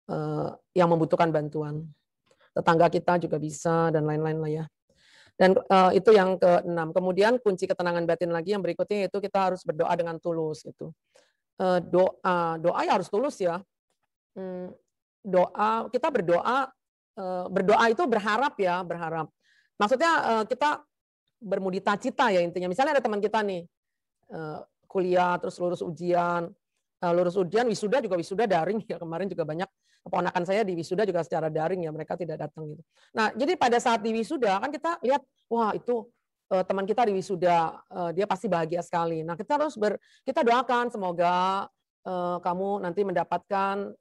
Eh, yang membutuhkan bantuan. Tetangga kita juga bisa dan lain-lain lah ya. Dan uh, itu yang keenam. Kemudian kunci ketenangan batin lagi yang berikutnya itu kita harus berdoa dengan tulus gitu. Uh, doa doa ya harus tulus ya. Hmm, doa kita berdoa uh, berdoa itu berharap ya berharap. Maksudnya uh, kita bermudita cita ya intinya. Misalnya ada teman kita nih uh, kuliah terus lulus ujian Eh, lulus ujian wisuda juga wisuda daring ya kemarin juga banyak keponakan saya di wisuda juga secara daring ya mereka tidak datang gitu. Nah, jadi pada saat di wisuda kan kita lihat wah itu eh, teman kita di wisuda eh, dia pasti bahagia sekali. Nah, kita harus ber, kita doakan semoga kamu nanti mendapatkan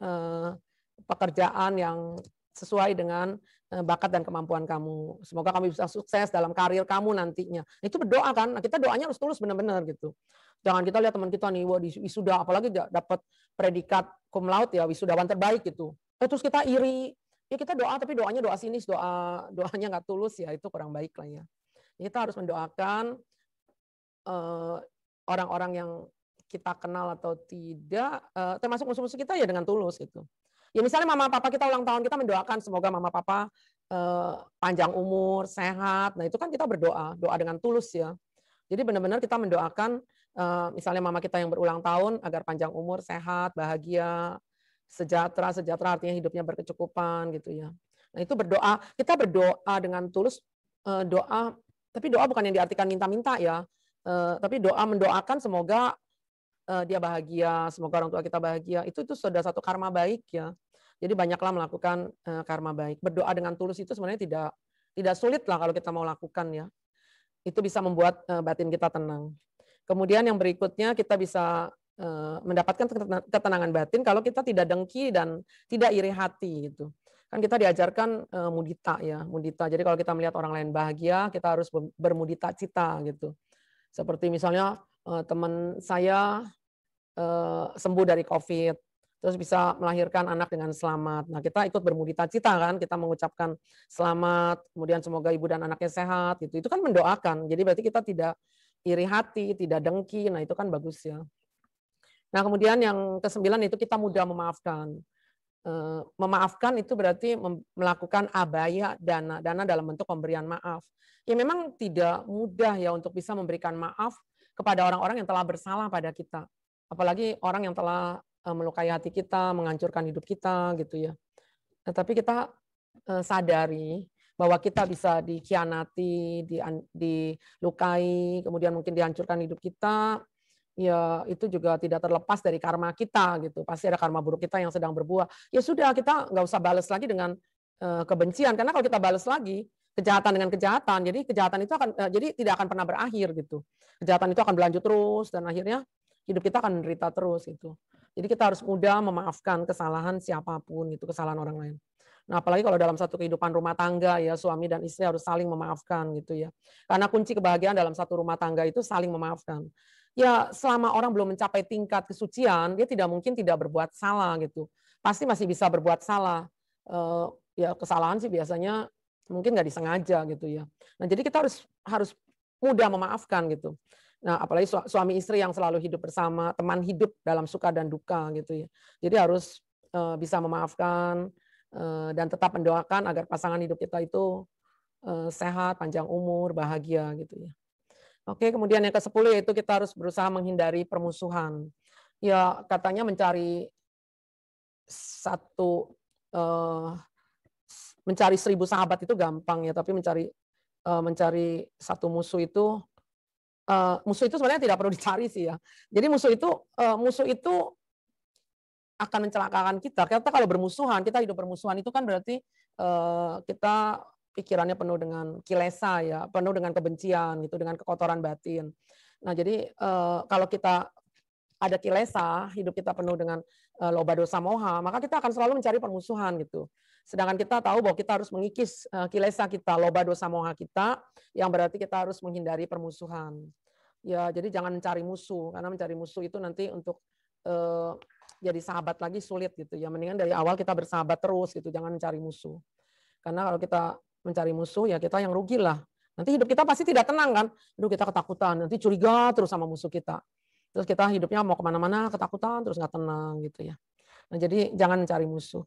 pekerjaan yang sesuai dengan Eh, bakat dan kemampuan kamu. Semoga kamu bisa sukses dalam karir kamu nantinya. Itu berdoa kan. Nah, kita doanya harus tulus benar-benar gitu. Jangan kita lihat teman kita nih, wah di wisuda apalagi dapat predikat cum laude ya, wisudawan terbaik gitu. Eh, terus kita iri. Ya kita doa tapi doanya doa sinis, doa doanya nggak tulus ya, itu kurang baik lah ya. Kita harus mendoakan orang eh, orang-orang yang kita kenal atau tidak, uh, termasuk musuh-musuh kita ya dengan tulus gitu. Ya misalnya mama papa kita ulang tahun kita mendoakan semoga mama papa eh, panjang umur, sehat. Nah, itu kan kita berdoa, doa dengan tulus ya. Jadi benar-benar kita mendoakan eh, misalnya mama kita yang berulang tahun agar panjang umur, sehat, bahagia, sejahtera, sejahtera artinya hidupnya berkecukupan gitu ya. Nah, itu berdoa, kita berdoa dengan tulus eh, doa tapi doa bukan yang diartikan minta-minta ya. Eh, tapi doa mendoakan semoga eh, dia bahagia, semoga orang tua kita bahagia. Itu itu sudah satu karma baik ya. Jadi banyaklah melakukan eh, karma baik. Berdoa dengan tulus itu sebenarnya tidak tidak sulit lah kalau kita mau lakukan ya. Itu bisa membuat eh, batin kita tenang. Kemudian yang berikutnya kita bisa eh, mendapatkan ketenangan batin kalau kita tidak dengki dan tidak iri hati gitu. Kan kita diajarkan mudita ya, mudita. Jadi kalau kita melihat orang lain bahagia, kita harus bermudita cita gitu. Seperti misalnya teman saya sembuh dari COVID, terus bisa melahirkan anak dengan selamat. Nah, kita ikut bermudita cita kan, kita mengucapkan selamat, kemudian semoga ibu dan anaknya sehat gitu. Itu kan mendoakan. Jadi berarti kita tidak iri hati, tidak dengki. Nah, itu kan bagus ya. Nah, kemudian yang kesembilan itu kita mudah memaafkan. Eh, memaafkan itu berarti melakukan abaya dana, dana dalam bentuk pemberian maaf. Ya memang tidak mudah ya untuk bisa memberikan maaf kepada orang-orang yang telah bersalah pada kita apalagi orang yang telah Eh, melukai hati kita, menghancurkan hidup kita gitu ya. Nah, tapi kita eh, sadari bahwa kita bisa dikhianati, dilukai, kemudian mungkin dihancurkan hidup kita, ya itu juga tidak terlepas dari karma kita gitu. Pasti ada karma buruk kita yang sedang berbuah. Ya sudah kita nggak usah balas lagi dengan eh, kebencian, karena kalau kita balas lagi kejahatan dengan kejahatan, jadi kejahatan itu akan jadi tidak akan pernah berakhir gitu. Kejahatan itu akan berlanjut terus dan akhirnya hidup kita akan menderita terus gitu. Jadi kita harus mudah memaafkan kesalahan siapapun itu kesalahan orang lain. Nah, apalagi kalau dalam satu kehidupan rumah tangga ya suami dan istri harus saling memaafkan gitu ya. Karena kunci kebahagiaan dalam satu rumah tangga itu saling memaafkan. Ya, selama orang belum mencapai tingkat kesucian, dia tidak mungkin tidak berbuat salah gitu. Pasti masih bisa berbuat salah. Eh, ya kesalahan sih biasanya mungkin nggak disengaja gitu ya. Nah, jadi kita harus harus mudah memaafkan gitu. Nah, apalagi suami istri yang selalu hidup bersama, teman hidup dalam suka dan duka gitu ya. Jadi harus eh, bisa memaafkan eh, dan tetap mendoakan agar pasangan hidup kita itu eh, sehat, panjang umur, bahagia gitu ya. Oke, kemudian yang ke-10 yaitu kita harus berusaha menghindari permusuhan. Ya, katanya mencari satu mencari seribu sahabat itu gampang ya, tapi mencari mencari satu musuh itu Eh, musuh itu sebenarnya tidak perlu dicari sih ya. Jadi musuh itu uh, musuh itu akan mencelakakan kita. Kita kalau bermusuhan, kita hidup bermusuhan itu kan berarti uh, kita pikirannya penuh dengan kilesa ya, penuh dengan kebencian gitu, dengan kekotoran batin. Nah jadi uh, kalau kita ada kilesa, hidup kita penuh dengan uh, loba dosa moha, maka kita akan selalu mencari permusuhan gitu. Sedangkan kita tahu bahwa kita harus mengikis eh, kilesa kita, loba dosa moha kita, yang berarti kita harus menghindari permusuhan. Ya, jadi jangan mencari musuh karena mencari musuh itu nanti untuk eh, jadi sahabat lagi sulit gitu. Ya mendingan dari awal kita bersahabat terus gitu, jangan mencari musuh. Karena kalau kita mencari musuh ya kita yang rugi lah. Nanti hidup kita pasti tidak tenang kan? Aduh kita ketakutan, nanti curiga terus sama musuh kita. Terus kita hidupnya mau kemana-mana ketakutan terus nggak tenang gitu ya. Nah jadi jangan mencari musuh.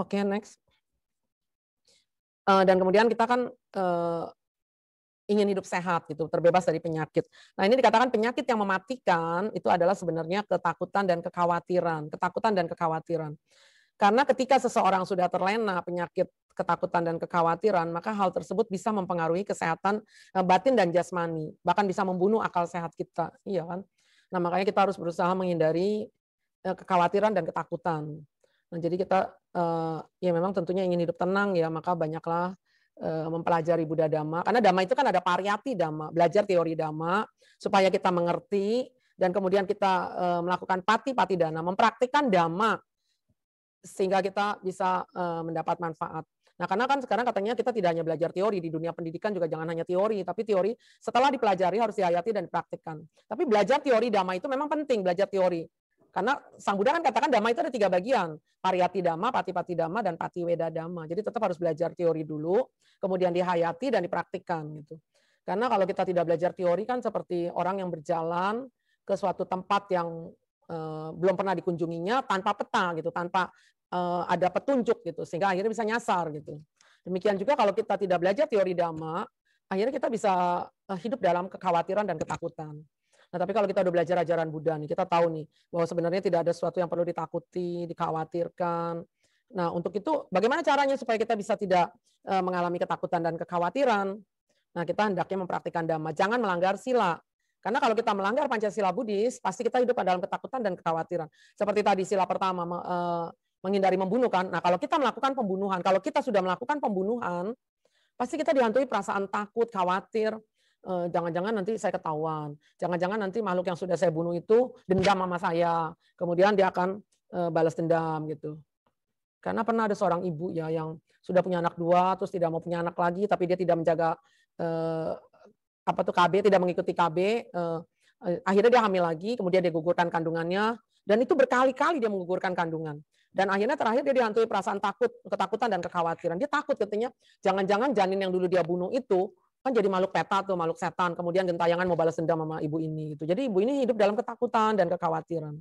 Oke okay, next. Eh, dan kemudian kita kan uh, ingin hidup sehat gitu, terbebas dari penyakit. Nah, ini dikatakan penyakit yang mematikan itu adalah sebenarnya ketakutan dan kekhawatiran, ketakutan dan kekhawatiran. Karena ketika seseorang sudah terlena penyakit ketakutan dan kekhawatiran, maka hal tersebut bisa mempengaruhi kesehatan eh, batin dan jasmani, bahkan bisa membunuh akal sehat kita, iya kan? Nah, makanya kita harus berusaha menghindari kekhawatiran dan ketakutan. Nah, jadi kita uh, ya memang tentunya ingin hidup tenang ya, maka banyaklah uh, mempelajari Buddha Dhamma. Karena Dhamma itu kan ada pariyati Dhamma, belajar teori Dhamma supaya kita mengerti dan kemudian kita uh, melakukan pati-pati dana, mempraktikkan Dhamma sehingga kita bisa uh, mendapat manfaat. Nah, karena kan sekarang katanya kita tidak hanya belajar teori di dunia pendidikan juga jangan hanya teori, tapi teori setelah dipelajari harus dihayati dan dipraktikkan. Tapi belajar teori dhamma itu memang penting belajar teori. Karena Sang Buddha kan katakan damai itu ada tiga bagian. Pariyati dhamma, pati dhamma, dan pati weda dhamma. Jadi tetap harus belajar teori dulu, kemudian dihayati dan dipraktikkan. gitu. Karena kalau kita tidak belajar teori kan seperti orang yang berjalan ke suatu tempat yang uh, belum pernah dikunjunginya tanpa peta gitu, tanpa uh, ada petunjuk gitu, sehingga akhirnya bisa nyasar gitu. Demikian juga kalau kita tidak belajar teori dhamma, akhirnya kita bisa eh, hidup dalam kekhawatiran dan ketakutan. Nah, tapi kalau kita udah belajar ajaran Buddha nih, kita tahu nih bahwa sebenarnya tidak ada sesuatu yang perlu ditakuti, dikhawatirkan. Nah, untuk itu bagaimana caranya supaya kita bisa tidak eh, mengalami ketakutan dan kekhawatiran? Nah, kita hendaknya mempraktikkan dhamma, jangan melanggar sila. Karena kalau kita melanggar Pancasila Buddhis, pasti kita hidup dalam ketakutan dan kekhawatiran. Seperti tadi sila pertama eh, menghindari membunuh kan? Nah, kalau kita melakukan pembunuhan, kalau kita sudah melakukan pembunuhan, pasti kita dihantui perasaan takut, khawatir. Eh, jangan-jangan nanti saya ketahuan, jangan-jangan nanti makhluk yang sudah saya bunuh itu dendam sama saya, kemudian dia akan eh, balas dendam gitu. Karena pernah ada seorang ibu ya yang sudah punya anak dua, terus tidak mau punya anak lagi, tapi dia tidak menjaga eh, apa tuh KB, tidak mengikuti KB, eh, eh, akhirnya dia hamil lagi, kemudian dia gugurkan kandungannya, dan itu berkali-kali dia menggugurkan kandungan. Dan akhirnya terakhir dia dihantui perasaan takut, ketakutan dan kekhawatiran. Dia takut katanya, jangan-jangan janin yang dulu dia bunuh itu kan jadi makhluk peta tuh, makhluk setan. Kemudian gentayangan mau balas dendam sama ibu ini gitu. Jadi ibu ini hidup dalam ketakutan dan kekhawatiran.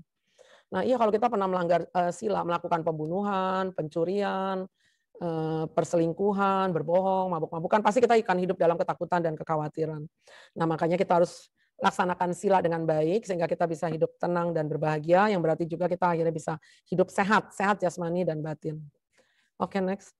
Nah, iya kalau kita pernah melanggar uh, sila, melakukan pembunuhan, pencurian, eh, perselingkuhan, berbohong, mabuk-mabukan, pasti kita akan hidup dalam ketakutan dan kekhawatiran. Nah, makanya kita harus laksanakan sila dengan baik sehingga kita bisa hidup tenang dan berbahagia yang berarti juga kita akhirnya bisa hidup sehat, sehat jasmani dan batin. Oke, okay, next.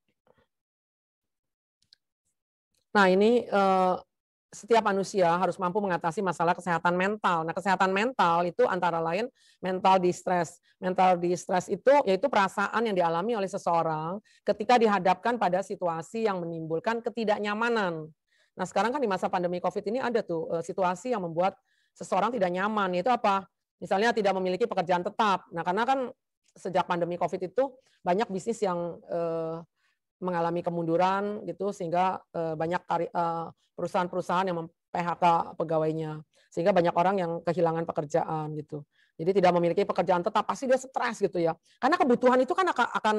Nah, ini uh, setiap manusia harus mampu mengatasi masalah kesehatan mental. Nah, kesehatan mental itu antara lain mental distress. Mental distress itu yaitu perasaan yang dialami oleh seseorang ketika dihadapkan pada situasi yang menimbulkan ketidaknyamanan. Nah, sekarang kan di masa pandemi Covid ini ada tuh uh, situasi yang membuat seseorang tidak nyaman. Itu apa? Misalnya tidak memiliki pekerjaan tetap. Nah, karena kan sejak pandemi Covid itu banyak bisnis yang uh, mengalami kemunduran gitu sehingga eh, banyak eh, perusahaan-perusahaan yang PHK pegawainya sehingga banyak orang yang kehilangan pekerjaan gitu. Jadi tidak memiliki pekerjaan tetap pasti dia stres gitu ya. Karena kebutuhan itu kan akan, akan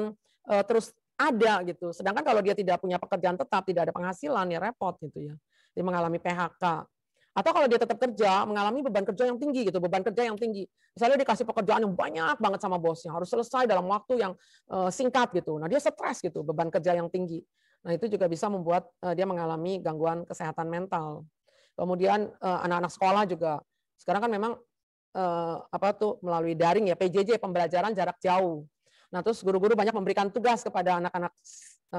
uh, eh, terus ada gitu. Sedangkan kalau dia tidak punya pekerjaan tetap, tidak ada penghasilan ya repot gitu ya. Dia mengalami PHK. Atau kalau dia tetap kerja, mengalami beban kerja yang tinggi gitu, beban kerja yang tinggi. Misalnya dia dikasih pekerjaan yang banyak banget sama bosnya, harus selesai dalam waktu yang eh, singkat gitu. Nah, dia stres gitu, beban kerja yang tinggi. Nah, itu juga bisa membuat eh, dia mengalami gangguan kesehatan mental. Kemudian eh, anak-anak sekolah juga sekarang kan memang apa tuh melalui daring ya PJJ pembelajaran jarak jauh. Nah, terus guru-guru banyak memberikan tugas kepada anak-anak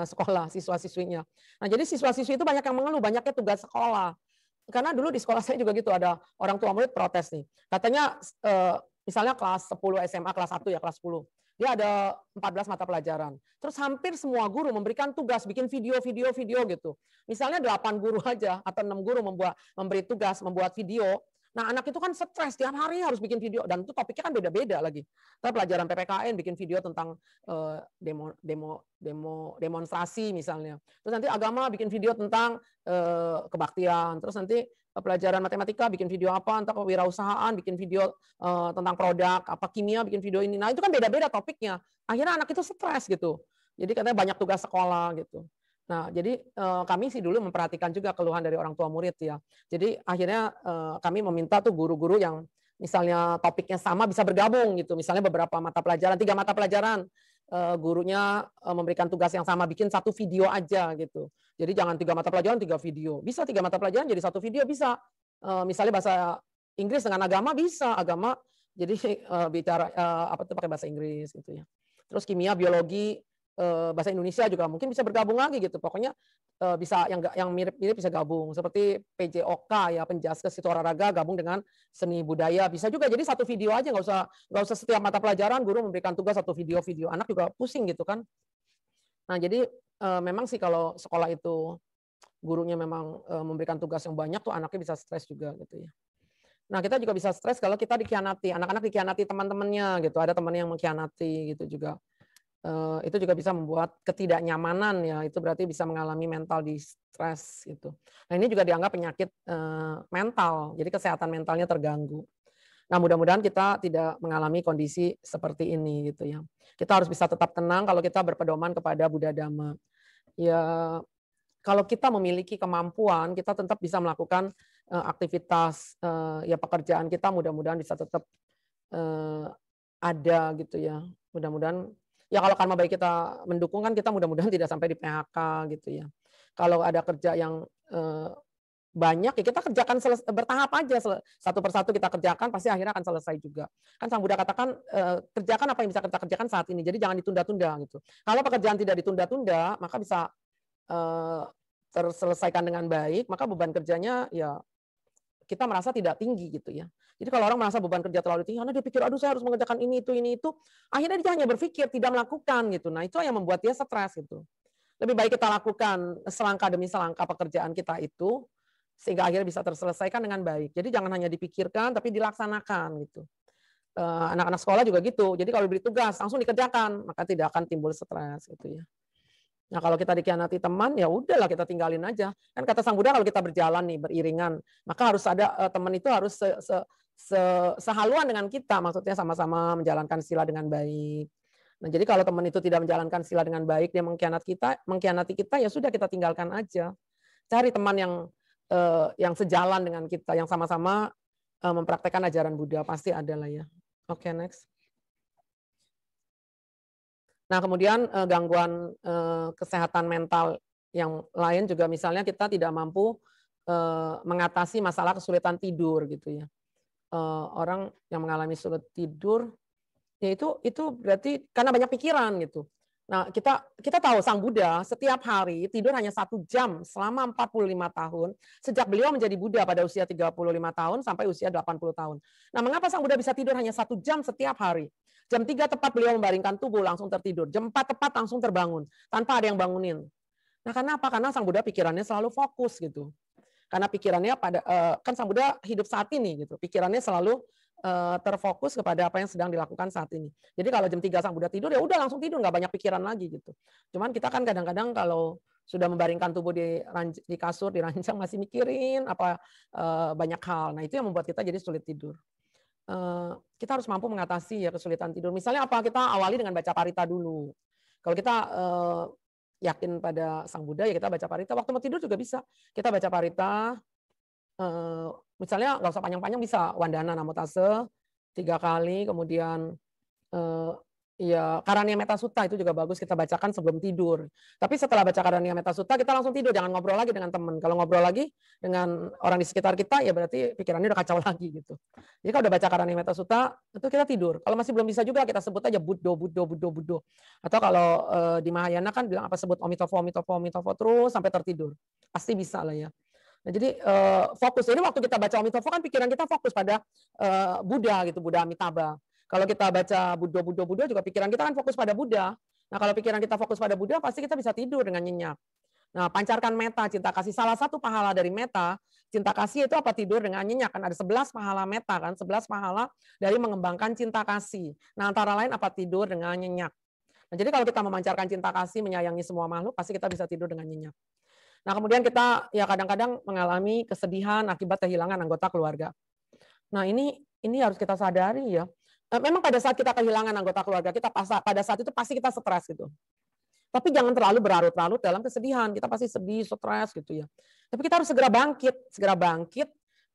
sekolah siswa-siswinya. Nah, jadi siswa-siswi itu banyak yang mengeluh, banyaknya tugas sekolah karena dulu di sekolah saya juga gitu ada orang tua murid protes nih. Katanya eh, misalnya kelas 10 SMA kelas 1 ya kelas 10. Dia ada 14 mata pelajaran. Terus hampir semua guru memberikan tugas bikin video-video video gitu. Misalnya 8 guru aja atau enam guru membuat memberi tugas membuat video Nah anak itu kan stres tiap hari harus bikin video dan itu topiknya kan beda-beda lagi. Kita pelajaran PPKN bikin video tentang uh, demo demo demo demonstrasi misalnya. Terus nanti agama bikin video tentang uh, kebaktian. Terus nanti eh, pelajaran matematika bikin video apa, entah kewirausahaan bikin video uh, tentang produk, apa kimia bikin video ini. Nah itu kan beda-beda topiknya. Akhirnya anak itu stres gitu. Jadi katanya banyak tugas sekolah gitu. Nah, jadi eh, kami sih dulu memperhatikan juga keluhan dari orang tua murid ya. Jadi akhirnya eh, kami meminta tuh guru-guru yang misalnya topiknya sama bisa bergabung gitu. Misalnya beberapa mata pelajaran, tiga mata pelajaran eh, gurunya eh, memberikan tugas yang sama, bikin satu video aja gitu. Jadi jangan tiga mata pelajaran, tiga video. Bisa tiga mata pelajaran jadi satu video bisa. Eh, misalnya bahasa Inggris dengan agama bisa, agama jadi eh, bicara eh, apa tuh pakai bahasa Inggris gitu ya. Terus kimia, biologi, Eh, bahasa Indonesia juga mungkin bisa bergabung lagi gitu. Pokoknya eh, bisa yang yang mirip-mirip bisa gabung seperti PJOK ya penjaskes itu olahraga gabung dengan seni budaya bisa juga. Jadi satu video aja nggak usah nggak usah setiap mata pelajaran guru memberikan tugas satu video-video anak juga pusing gitu kan. Nah, jadi eh, memang sih kalau sekolah itu gurunya memang memberikan tugas yang banyak tuh anaknya bisa stres juga gitu ya. Nah, kita juga bisa stres kalau kita dikhianati. Anak-anak dikhianati teman-temannya gitu. Ada teman yang mengkhianati gitu juga. Eh, itu juga bisa membuat ketidaknyamanan ya itu berarti bisa mengalami mental distress gitu nah ini juga dianggap penyakit eh, mental jadi kesehatan mentalnya terganggu nah mudah-mudahan kita tidak mengalami kondisi seperti ini gitu ya kita harus bisa tetap tenang kalau kita berpedoman kepada Buddha Dhamma ya kalau kita memiliki kemampuan kita tetap bisa melakukan eh, aktivitas ya pekerjaan kita mudah-mudahan bisa tetap ada gitu ya mudah-mudahan ya kalau karma baik kita mendukung kan kita mudah-mudahan tidak sampai di PHK gitu ya. Kalau ada kerja yang eh, banyak ya kita kerjakan bertahap aja satu persatu kita kerjakan pasti akhirnya akan selesai juga kan sang Buddha katakan eh, kerjakan apa yang bisa kita kerjakan saat ini jadi jangan ditunda-tunda gitu kalau pekerjaan tidak ditunda-tunda maka bisa eh, terselesaikan dengan baik maka beban kerjanya ya kita merasa tidak tinggi gitu ya. Jadi kalau orang merasa beban kerja terlalu tinggi, karena dia pikir, aduh saya harus mengerjakan ini, itu, ini, itu. Akhirnya dia hanya berpikir, tidak melakukan gitu. Nah itu yang membuat dia stres gitu. Lebih baik kita lakukan selangkah demi selangkah pekerjaan kita itu, sehingga akhirnya bisa terselesaikan dengan baik. Jadi jangan hanya dipikirkan, tapi dilaksanakan gitu. Eh, anak-anak sekolah juga gitu. Jadi kalau diberi tugas, langsung dikerjakan, maka tidak akan timbul stres gitu ya. Nah, kalau kita dikhianati teman, ya udahlah kita tinggalin aja. Kan kata Sang Buddha kalau kita berjalan nih beriringan, maka harus ada eh, teman itu harus se, se, se, sehaluan dengan kita, maksudnya sama-sama menjalankan sila dengan baik. Nah, jadi kalau teman itu tidak menjalankan sila dengan baik, dia mengkhianati kita, mengkhianati kita ya sudah kita tinggalkan aja. Cari teman yang eh, yang sejalan dengan kita, yang sama-sama eh, mempraktekkan ajaran Buddha pasti ada lah ya. Oke, okay, next. Nah, kemudian eh, gangguan eh, kesehatan mental yang lain juga misalnya kita tidak mampu eh, mengatasi masalah kesulitan tidur gitu ya. orang yang mengalami sulit tidur ya itu itu berarti karena banyak pikiran gitu. Nah, kita kita tahu Sang Buddha setiap hari tidur hanya satu jam selama 45 tahun sejak beliau menjadi Buddha pada usia 35 tahun sampai usia 80 tahun. Nah, mengapa Sang Buddha bisa tidur hanya satu jam setiap hari? Jam tiga tepat beliau membaringkan tubuh langsung tertidur. Jam 4 tepat langsung terbangun tanpa ada yang bangunin. Nah, karena apa? Karena Sang Buddha pikirannya selalu fokus gitu. Karena pikirannya pada eh, kan Sang Buddha hidup saat ini gitu. Pikirannya selalu eh, terfokus kepada apa yang sedang dilakukan saat ini. Jadi kalau jam tiga Sang Buddha tidur ya udah langsung tidur nggak banyak pikiran lagi gitu. Cuman kita kan kadang-kadang kalau sudah membaringkan tubuh di, di kasur, di ranjang, masih mikirin apa eh, banyak hal. Nah itu yang membuat kita jadi sulit tidur. Eh, kita harus mampu mengatasi ya kesulitan tidur. Misalnya apa? Kita awali dengan baca parita dulu. Kalau kita eh, yakin pada Sang Buddha ya kita baca parita. Waktu mau tidur juga bisa. Kita baca parita. Eh, misalnya nggak usah panjang-panjang bisa wandana namotase tiga kali, kemudian Iya, Karania Metasuta itu juga bagus kita bacakan sebelum tidur. Tapi setelah baca Karania Metasuta kita langsung tidur, jangan ngobrol lagi dengan teman. Kalau ngobrol lagi dengan orang di sekitar kita ya berarti pikirannya udah kacau lagi gitu. Jadi kalau udah baca Karania Metasuta itu kita tidur. Kalau masih belum bisa juga kita sebut aja Buddho, Buddho, Buddho, Buddho. Atau kalau uh, di Mahayana kan bilang apa sebut Omitofo, Omitofo, Omitofo terus sampai tertidur. Pasti bisa lah ya. Nah, jadi uh, fokus. ini waktu kita baca Omitofo kan pikiran kita fokus pada uh, Buddha gitu, Buddha Amitabha. Kalau kita baca Buddha, Buddha, Buddha juga pikiran kita kan fokus pada Buddha. Nah, kalau pikiran kita fokus pada Buddha, pasti kita bisa tidur dengan nyenyak. Nah, pancarkan meta, cinta kasih. Salah satu pahala dari meta, cinta kasih itu apa tidur dengan nyenyak kan ada 11 pahala meta kan, 11 pahala dari mengembangkan cinta kasih. Nah, antara lain apa tidur dengan nyenyak. Nah, jadi kalau kita memancarkan cinta kasih, menyayangi semua makhluk, pasti kita bisa tidur dengan nyenyak. Nah, kemudian kita ya kadang-kadang mengalami kesedihan akibat kehilangan anggota keluarga. Nah, ini ini harus kita sadari ya. Eh, memang pada saat kita kehilangan anggota keluarga kita pada saat itu pasti kita stres gitu. Tapi jangan terlalu berlarut-larut dalam kesedihan. Kita pasti sedih, stres gitu ya. Tapi kita harus segera bangkit, segera bangkit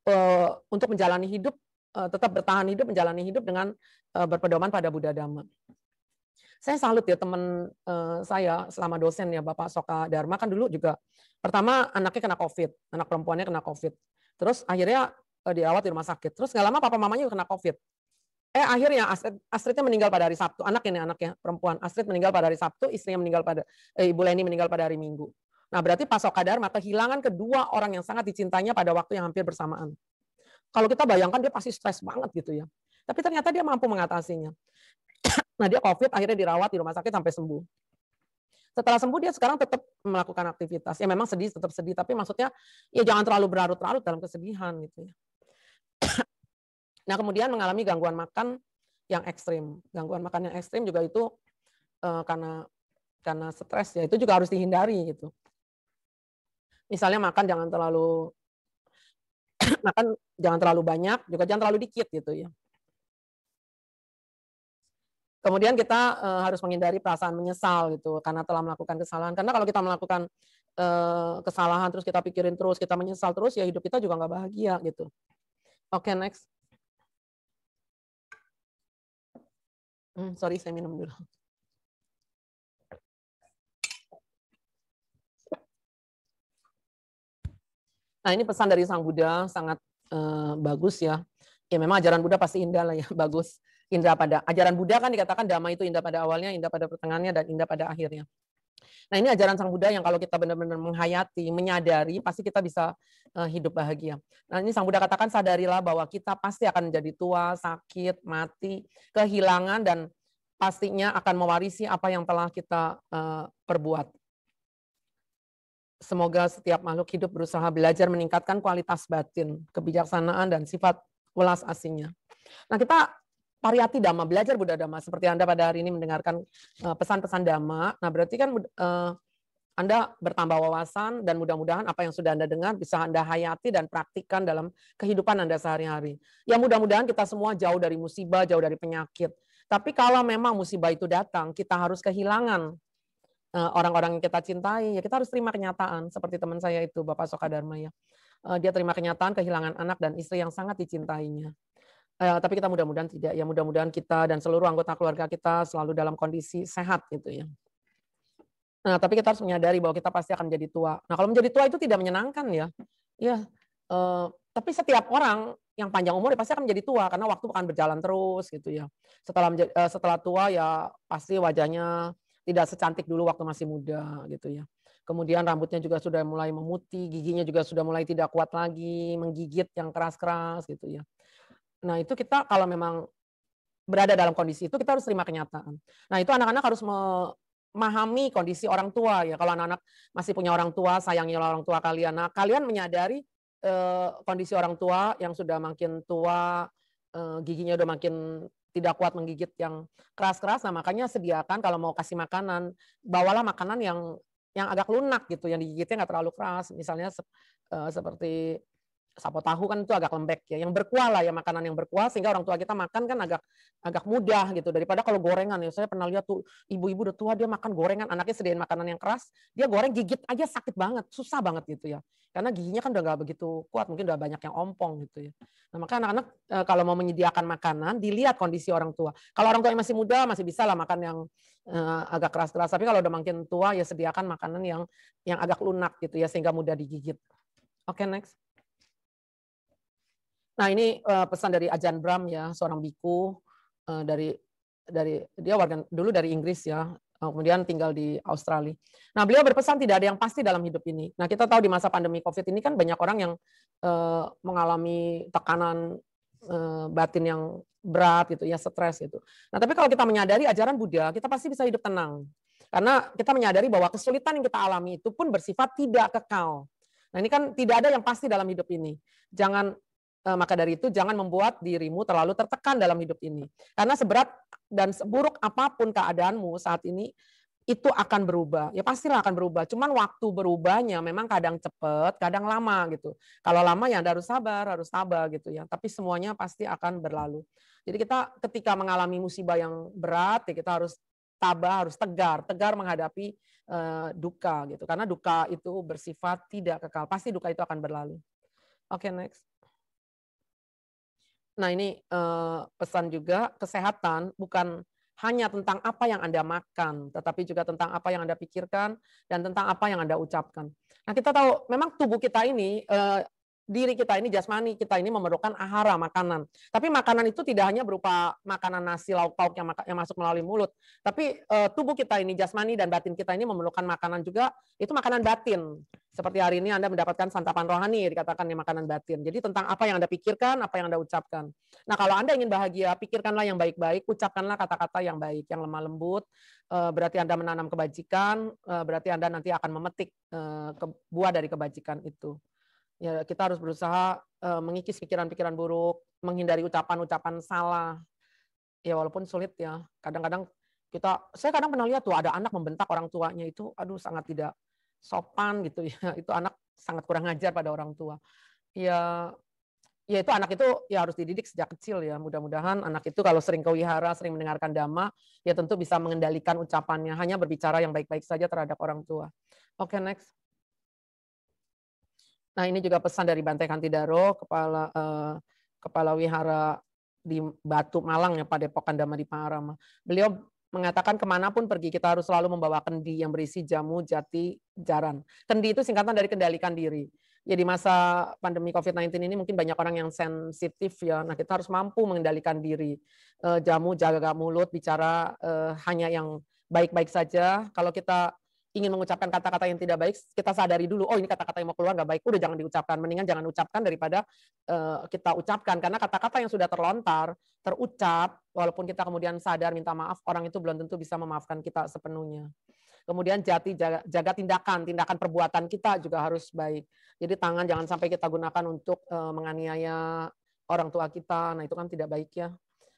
uh, untuk menjalani hidup, uh, tetap bertahan hidup, menjalani hidup dengan uh, berpedoman pada Buddha Dhamma. Saya salut ya teman uh, saya selama dosen ya Bapak Soka Dharma kan dulu juga pertama anaknya kena COVID, anak perempuannya kena COVID. Terus akhirnya uh, dirawat di rumah sakit. Terus nggak lama papa mamanya juga kena COVID eh akhirnya Astrid, Astridnya meninggal pada hari Sabtu. Anaknya nih anaknya perempuan. Astrid meninggal pada hari Sabtu, istrinya meninggal pada eh, Ibu Leni meninggal pada hari Minggu. Nah, berarti pasok kadar mata kehilangan kedua orang yang sangat dicintainya pada waktu yang hampir bersamaan. Kalau kita bayangkan dia pasti stres banget gitu ya. Tapi ternyata dia mampu mengatasinya. nah, dia COVID akhirnya dirawat di rumah sakit sampai sembuh. Setelah sembuh dia sekarang tetap melakukan aktivitas. Ya memang sedih, tetap sedih, tapi maksudnya ya jangan terlalu berlarut-larut dalam kesedihan gitu ya. Nah, kemudian mengalami gangguan makan yang ekstrim. Gangguan makan yang ekstrim juga itu eh, karena karena stres ya itu juga harus dihindari gitu. Misalnya makan jangan terlalu makan jangan terlalu banyak, juga jangan terlalu dikit gitu ya. Kemudian kita e, harus menghindari perasaan menyesal gitu karena telah melakukan kesalahan. Karena kalau kita melakukan e, kesalahan terus kita pikirin terus, kita menyesal terus ya hidup kita juga nggak bahagia gitu. Oke, okay, next. Hmm, sorry, saya minum dulu. Nah, ini pesan dari Sang Buddha sangat uh, bagus ya. Ya memang ajaran Buddha pasti indah lah ya, bagus. Indah pada ajaran Buddha kan dikatakan damai itu indah pada awalnya, indah pada pertengahannya dan indah pada akhirnya. Nah ini ajaran Sang Buddha yang kalau kita benar-benar menghayati, menyadari, pasti kita bisa eh, hidup bahagia. Nah ini Sang Buddha katakan sadarilah bahwa kita pasti akan menjadi tua, sakit, mati, kehilangan, dan pastinya akan mewarisi apa yang telah kita eh, perbuat. Semoga setiap makhluk hidup berusaha belajar meningkatkan kualitas batin, kebijaksanaan, dan sifat welas asingnya Nah kita pariyati dhamma, belajar Buddha dhamma. Seperti Anda pada hari ini mendengarkan eh, pesan-pesan dhamma. Nah, berarti kan eh, anda bertambah wawasan dan mudah-mudahan apa yang sudah Anda dengar bisa Anda hayati dan praktikkan dalam kehidupan Anda sehari-hari. Ya mudah-mudahan kita semua jauh dari musibah, jauh dari penyakit. Tapi kalau memang musibah itu datang, kita harus kehilangan eh, orang-orang yang kita cintai, ya kita harus terima kenyataan seperti teman saya itu Bapak Sokadarma ya. Dia terima kenyataan kehilangan anak dan istri yang sangat dicintainya. Uh, tapi kita mudah-mudahan tidak. Ya mudah-mudahan kita dan seluruh anggota keluarga kita selalu dalam kondisi sehat gitu ya. Nah, tapi kita harus menyadari bahwa kita pasti akan menjadi tua. Nah, kalau menjadi tua itu tidak menyenangkan ya. Ya, uh, tapi setiap orang yang panjang umur ya pasti akan menjadi tua karena waktu akan berjalan terus gitu ya. Setelah uh, setelah tua ya pasti wajahnya tidak secantik dulu waktu masih muda gitu ya. Kemudian rambutnya juga sudah mulai memutih, giginya juga sudah mulai tidak kuat lagi, menggigit yang keras-keras gitu ya. Nah, itu kita kalau memang berada dalam kondisi itu kita harus terima kenyataan. Nah, itu anak-anak harus memahami kondisi orang tua ya. Kalau anak-anak masih punya orang tua, sayangi orang tua kalian. Nah, kalian menyadari eh, kondisi orang tua yang sudah makin tua, eh, giginya udah makin tidak kuat menggigit yang keras-keras. Nah, makanya sediakan kalau mau kasih makanan, bawalah makanan yang yang agak lunak gitu, yang digigitnya nggak terlalu keras. Misalnya se, eh, seperti sapo tahu kan itu agak lembek ya. Yang berkuah lah ya makanan yang berkuah sehingga orang tua kita makan kan agak agak mudah gitu daripada kalau gorengan ya. Saya pernah lihat tuh ibu-ibu udah tua dia makan gorengan, anaknya sediain makanan yang keras, dia goreng gigit aja sakit banget, susah banget gitu ya. Karena giginya kan udah nggak begitu kuat, mungkin udah banyak yang ompong gitu ya. Nah, maka anak-anak e, kalau mau menyediakan makanan dilihat kondisi orang tua. Kalau orang tua yang masih muda masih bisa lah makan yang e, agak keras-keras, tapi kalau udah makin tua ya sediakan makanan yang yang agak lunak gitu ya sehingga mudah digigit. Oke, okay, next. Nah ini eh, pesan dari Ajahn Bram ya, seorang biku eh, dari dari dia warga dulu dari Inggris ya, eh, kemudian tinggal di Australia. Nah beliau berpesan tidak ada yang pasti dalam hidup ini. Nah kita tahu di masa pandemi COVID ini kan banyak orang yang mengalami tekanan batin yang berat gitu ya, stres gitu. Nah tapi kalau kita menyadari ajaran Buddha, kita pasti bisa hidup tenang. Karena kita menyadari bahwa kesulitan yang kita alami itu pun bersifat tidak kekal. Nah ini kan tidak ada yang pasti dalam hidup ini. Jangan Eh, maka dari itu jangan membuat dirimu terlalu tertekan dalam hidup ini. Karena seberat dan seburuk apapun keadaanmu saat ini, itu akan berubah. Ya pastilah akan berubah. Cuman waktu berubahnya memang kadang cepat, kadang lama gitu. Kalau lama ya harus sabar, harus sabar gitu ya. Tapi semuanya pasti akan berlalu. Jadi kita ketika mengalami musibah yang berat, ya kita harus tabah, harus tegar, tegar menghadapi uh, duka gitu. Karena duka itu bersifat tidak kekal. Pasti duka itu akan berlalu. Oke, okay, next. Nah, ini eh, pesan juga kesehatan bukan hanya tentang apa yang Anda makan, tetapi juga tentang apa yang Anda pikirkan dan tentang apa yang Anda ucapkan. Nah, kita tahu memang tubuh kita ini eh, diri kita ini jasmani kita ini memerlukan ahara makanan. Tapi makanan itu tidak hanya berupa makanan nasi lauk pauk yang, yang masuk melalui mulut, tapi e, tubuh kita ini jasmani dan batin kita ini memerlukan makanan juga itu makanan batin. Seperti hari ini Anda mendapatkan santapan rohani dikatakan yang makanan batin. Jadi tentang apa yang Anda pikirkan, apa yang Anda ucapkan. Nah, kalau Anda ingin bahagia, pikirkanlah yang baik-baik, ucapkanlah kata-kata yang baik, yang lemah lembut. E, berarti Anda menanam kebajikan, e, berarti Anda nanti akan memetik e, ke, buah dari kebajikan itu ya kita harus berusaha eh, mengikis pikiran-pikiran buruk, menghindari ucapan-ucapan salah. Ya walaupun sulit ya. Kadang-kadang kita saya kadang pernah lihat tuh ada anak membentak orang tuanya itu aduh sangat tidak sopan gitu ya. Itu anak sangat kurang ajar pada orang tua. Ya ya itu anak itu ya harus dididik sejak kecil ya. Mudah-mudahan anak itu kalau sering ke sering mendengarkan dhamma, ya tentu bisa mengendalikan ucapannya, hanya berbicara yang baik-baik saja terhadap orang tua. Oke, okay, next. Nah, ini juga pesan dari Bante Kantidaro, kepala eh, kepala wihara di Batu Malang ya pada di Parama. Beliau mengatakan kemanapun pergi kita harus selalu membawa kendi yang berisi jamu, jati, jaran. Kendi itu singkatan dari kendalikan diri. Ya di masa pandemi COVID-19 ini mungkin banyak orang yang sensitif ya. Nah kita harus mampu mengendalikan diri. Eh, jamu, jaga mulut, bicara eh, hanya yang baik-baik saja. Kalau kita ingin mengucapkan kata-kata yang tidak baik, kita sadari dulu, oh ini kata-kata yang mau keluar nggak baik, udah jangan diucapkan, mendingan jangan ucapkan daripada uh, kita ucapkan, karena kata-kata yang sudah terlontar, terucap, walaupun kita kemudian sadar minta maaf, orang itu belum tentu bisa memaafkan kita sepenuhnya. Kemudian jati jaga, jaga tindakan, tindakan perbuatan kita juga harus baik. Jadi tangan jangan sampai kita gunakan untuk uh, menganiaya orang tua kita, nah itu kan tidak baik ya.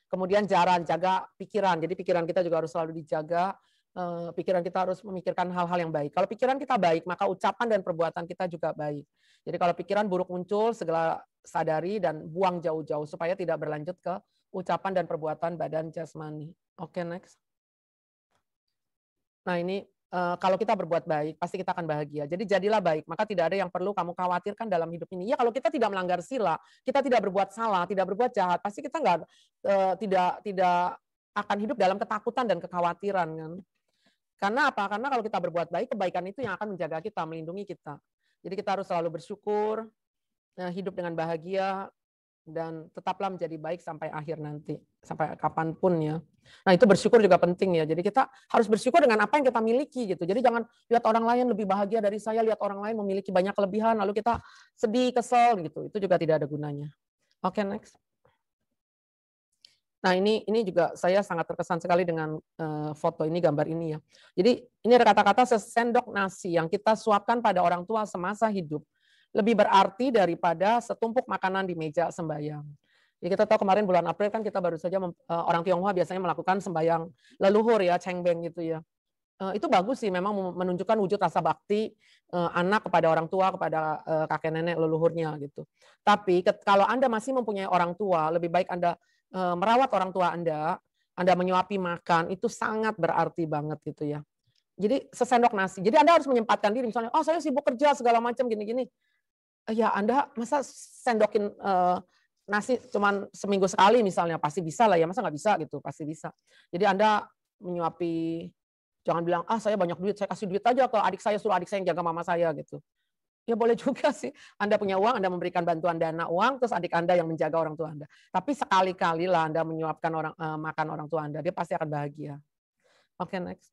Kemudian jaran, jaga pikiran. Jadi pikiran kita juga harus selalu dijaga Eh, pikiran kita harus memikirkan hal-hal yang baik. Kalau pikiran kita baik, maka ucapan dan perbuatan kita juga baik. Jadi kalau pikiran buruk muncul, segala sadari dan buang jauh-jauh supaya tidak berlanjut ke ucapan dan perbuatan badan jasmani. Oke, okay, next. Nah, ini eh, kalau kita berbuat baik, pasti kita akan bahagia. Jadi jadilah baik, maka tidak ada yang perlu kamu khawatirkan dalam hidup ini. Ya kalau kita tidak melanggar sila, kita tidak berbuat salah, tidak berbuat jahat, pasti kita nggak eh, tidak tidak akan hidup dalam ketakutan dan kekhawatiran kan. Karena apa? Karena kalau kita berbuat baik, kebaikan itu yang akan menjaga kita, melindungi kita. Jadi kita harus selalu bersyukur, eh, hidup dengan bahagia, dan tetaplah menjadi baik sampai akhir nanti, sampai kapanpun ya. Nah itu bersyukur juga penting ya. Jadi kita harus bersyukur dengan apa yang kita miliki gitu. Jadi jangan lihat orang lain lebih bahagia dari saya, lihat orang lain memiliki banyak kelebihan, lalu kita sedih, kesel gitu. Itu juga tidak ada gunanya. Oke okay, next. Nah, ini ini juga saya sangat terkesan sekali dengan uh, foto ini, gambar ini ya. Jadi ini ada kata-kata sesendok nasi yang kita suapkan pada orang tua semasa hidup lebih berarti daripada setumpuk makanan di meja sembayang. ya kita tahu kemarin bulan April kan kita baru saja uh, orang Tionghoa biasanya melakukan sembayang leluhur ya, cengbeng gitu ya. Eh, itu bagus sih memang menunjukkan wujud rasa bakti anak kepada orang tua kepada kakek nenek leluhurnya gitu. Tapi kalau Anda masih mempunyai orang tua, lebih baik Anda Eh, merawat orang tua Anda, Anda menyuapi makan, itu sangat berarti banget gitu ya. Jadi sesendok nasi. Jadi Anda harus menyempatkan diri misalnya, oh saya sibuk kerja segala macam gini-gini. Eh, ya Anda masa sendokin uh, nasi cuman seminggu sekali misalnya pasti bisa lah ya masa nggak bisa gitu pasti bisa. Jadi Anda menyuapi jangan bilang ah saya banyak duit saya kasih duit aja ke adik saya suruh adik saya yang jaga mama saya gitu ya boleh juga sih. Anda punya uang, Anda memberikan bantuan dana uang, terus adik Anda yang menjaga orang tua Anda. Tapi sekali-kali lah Anda menyuapkan orang uh, makan orang tua Anda, dia pasti akan bahagia. Oke, okay, next.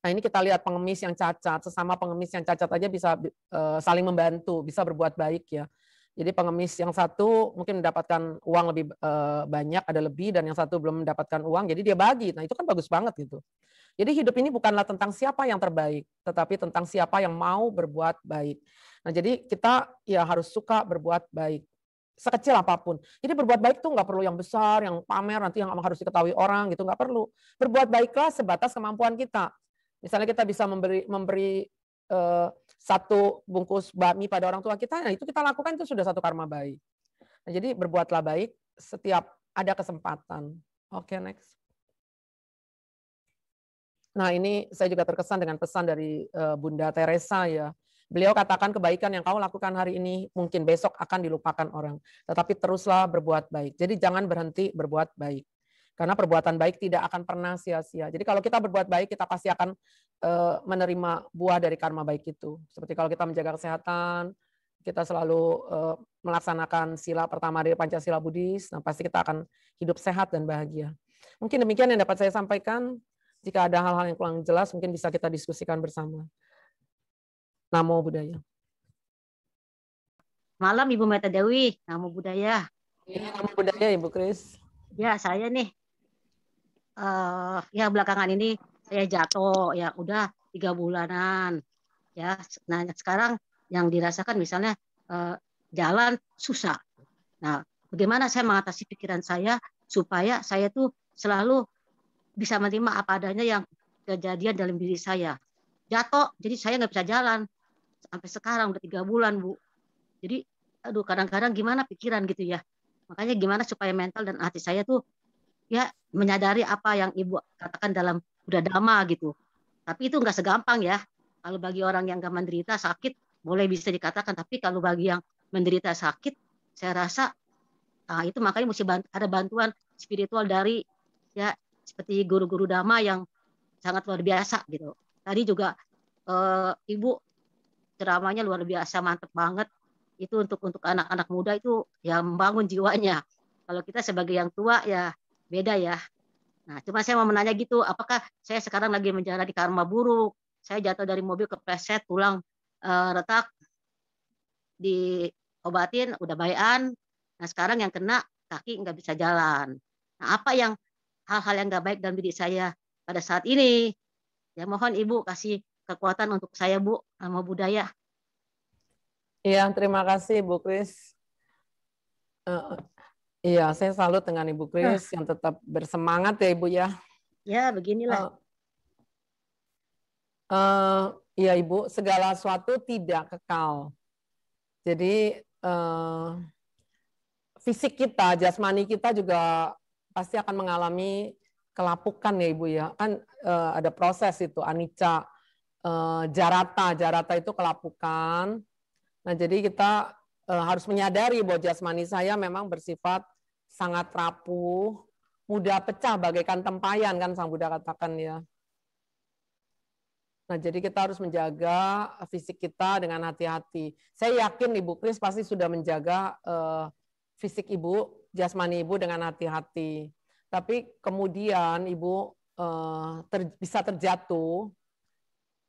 Nah ini kita lihat pengemis yang cacat, sesama pengemis yang cacat aja bisa uh, saling membantu, bisa berbuat baik ya. Jadi pengemis yang satu mungkin mendapatkan uang lebih uh, banyak ada lebih dan yang satu belum mendapatkan uang jadi dia bagi. Nah, itu kan bagus banget gitu. Jadi hidup ini bukanlah tentang siapa yang terbaik, tetapi tentang siapa yang mau berbuat baik. Nah, jadi kita ya harus suka berbuat baik sekecil apapun. Jadi berbuat baik tuh nggak perlu yang besar, yang pamer nanti yang harus diketahui orang gitu nggak perlu. Berbuat baiklah sebatas kemampuan kita. Misalnya kita bisa memberi memberi Eh, satu bungkus bakmi pada orang tua kita, nah itu kita lakukan itu sudah satu karma baik. Nah, jadi berbuatlah baik setiap ada kesempatan. Oke, okay, next. Nah, ini saya juga terkesan dengan pesan dari eh, Bunda Teresa ya. Beliau katakan kebaikan yang kau lakukan hari ini mungkin besok akan dilupakan orang, tetapi teruslah berbuat baik. Jadi jangan berhenti berbuat baik. Karena perbuatan baik tidak akan pernah sia-sia. Jadi kalau kita berbuat baik, kita pasti akan eh, menerima buah dari karma baik itu. Seperti kalau kita menjaga kesehatan, kita selalu eh, melaksanakan sila pertama dari Pancasila Buddhis, nah pasti kita akan hidup sehat dan bahagia. Mungkin demikian yang dapat saya sampaikan. Jika ada hal-hal yang kurang jelas, mungkin bisa kita diskusikan bersama. Namo Buddhaya. Malam Ibu Meta Dewi, Namo Budaya. Ya, Namo Budaya Ibu Kris. Ya, saya nih uh, ya belakangan ini saya jatuh ya udah tiga bulanan ya nah sekarang yang dirasakan misalnya uh, jalan susah nah bagaimana saya mengatasi pikiran saya supaya saya tuh selalu bisa menerima apa adanya yang kejadian dalam diri saya jatuh jadi saya nggak bisa jalan sampai sekarang udah tiga bulan bu jadi aduh kadang-kadang gimana pikiran gitu ya makanya gimana supaya mental dan hati saya tuh ya menyadari apa yang ibu katakan dalam udah dama gitu. Tapi itu nggak segampang ya. Kalau bagi orang yang nggak menderita sakit boleh bisa dikatakan, tapi kalau bagi yang menderita sakit, saya rasa nah itu makanya mesti ada bantuan spiritual dari ya seperti guru-guru dama yang sangat luar biasa gitu. Tadi juga eh, ibu ceramahnya luar biasa mantep banget itu untuk untuk anak-anak muda itu yang membangun jiwanya. Kalau kita sebagai yang tua ya beda ya. Nah, cuma saya mau menanya gitu, apakah saya sekarang lagi menjalani karma buruk? Saya jatuh dari mobil ke preset tulang e, eh, retak, diobatin, udah bayan. Nah, sekarang yang kena kaki nggak bisa jalan. Nah, apa yang hal-hal yang nggak baik dalam diri saya pada saat ini? Ya mohon Ibu kasih kekuatan untuk saya Bu sama budaya. Iya, terima kasih Bu Kris. Eh, Iya, saya salut dengan Ibu Kris ah. yang tetap bersemangat ya Ibu ya. Ya, beginilah. Uh, uh, iya Ibu, segala sesuatu tidak kekal. Jadi uh, fisik kita, jasmani kita juga pasti akan mengalami kelapukan ya Ibu ya. Kan uh, ada proses itu, anica, uh, jarata. Jarata itu kelapukan. Nah, jadi kita harus menyadari bahwa jasmani saya memang bersifat sangat rapuh, mudah pecah bagaikan tempayan kan Sang Buddha katakan ya. Nah, jadi kita harus menjaga eh, fisik kita dengan hati-hati. Saya yakin Ibu Kris pasti sudah menjaga uh, fisik Ibu, jasmani Ibu dengan hati-hati. Tapi kemudian Ibu uh, ter, bisa terjatuh,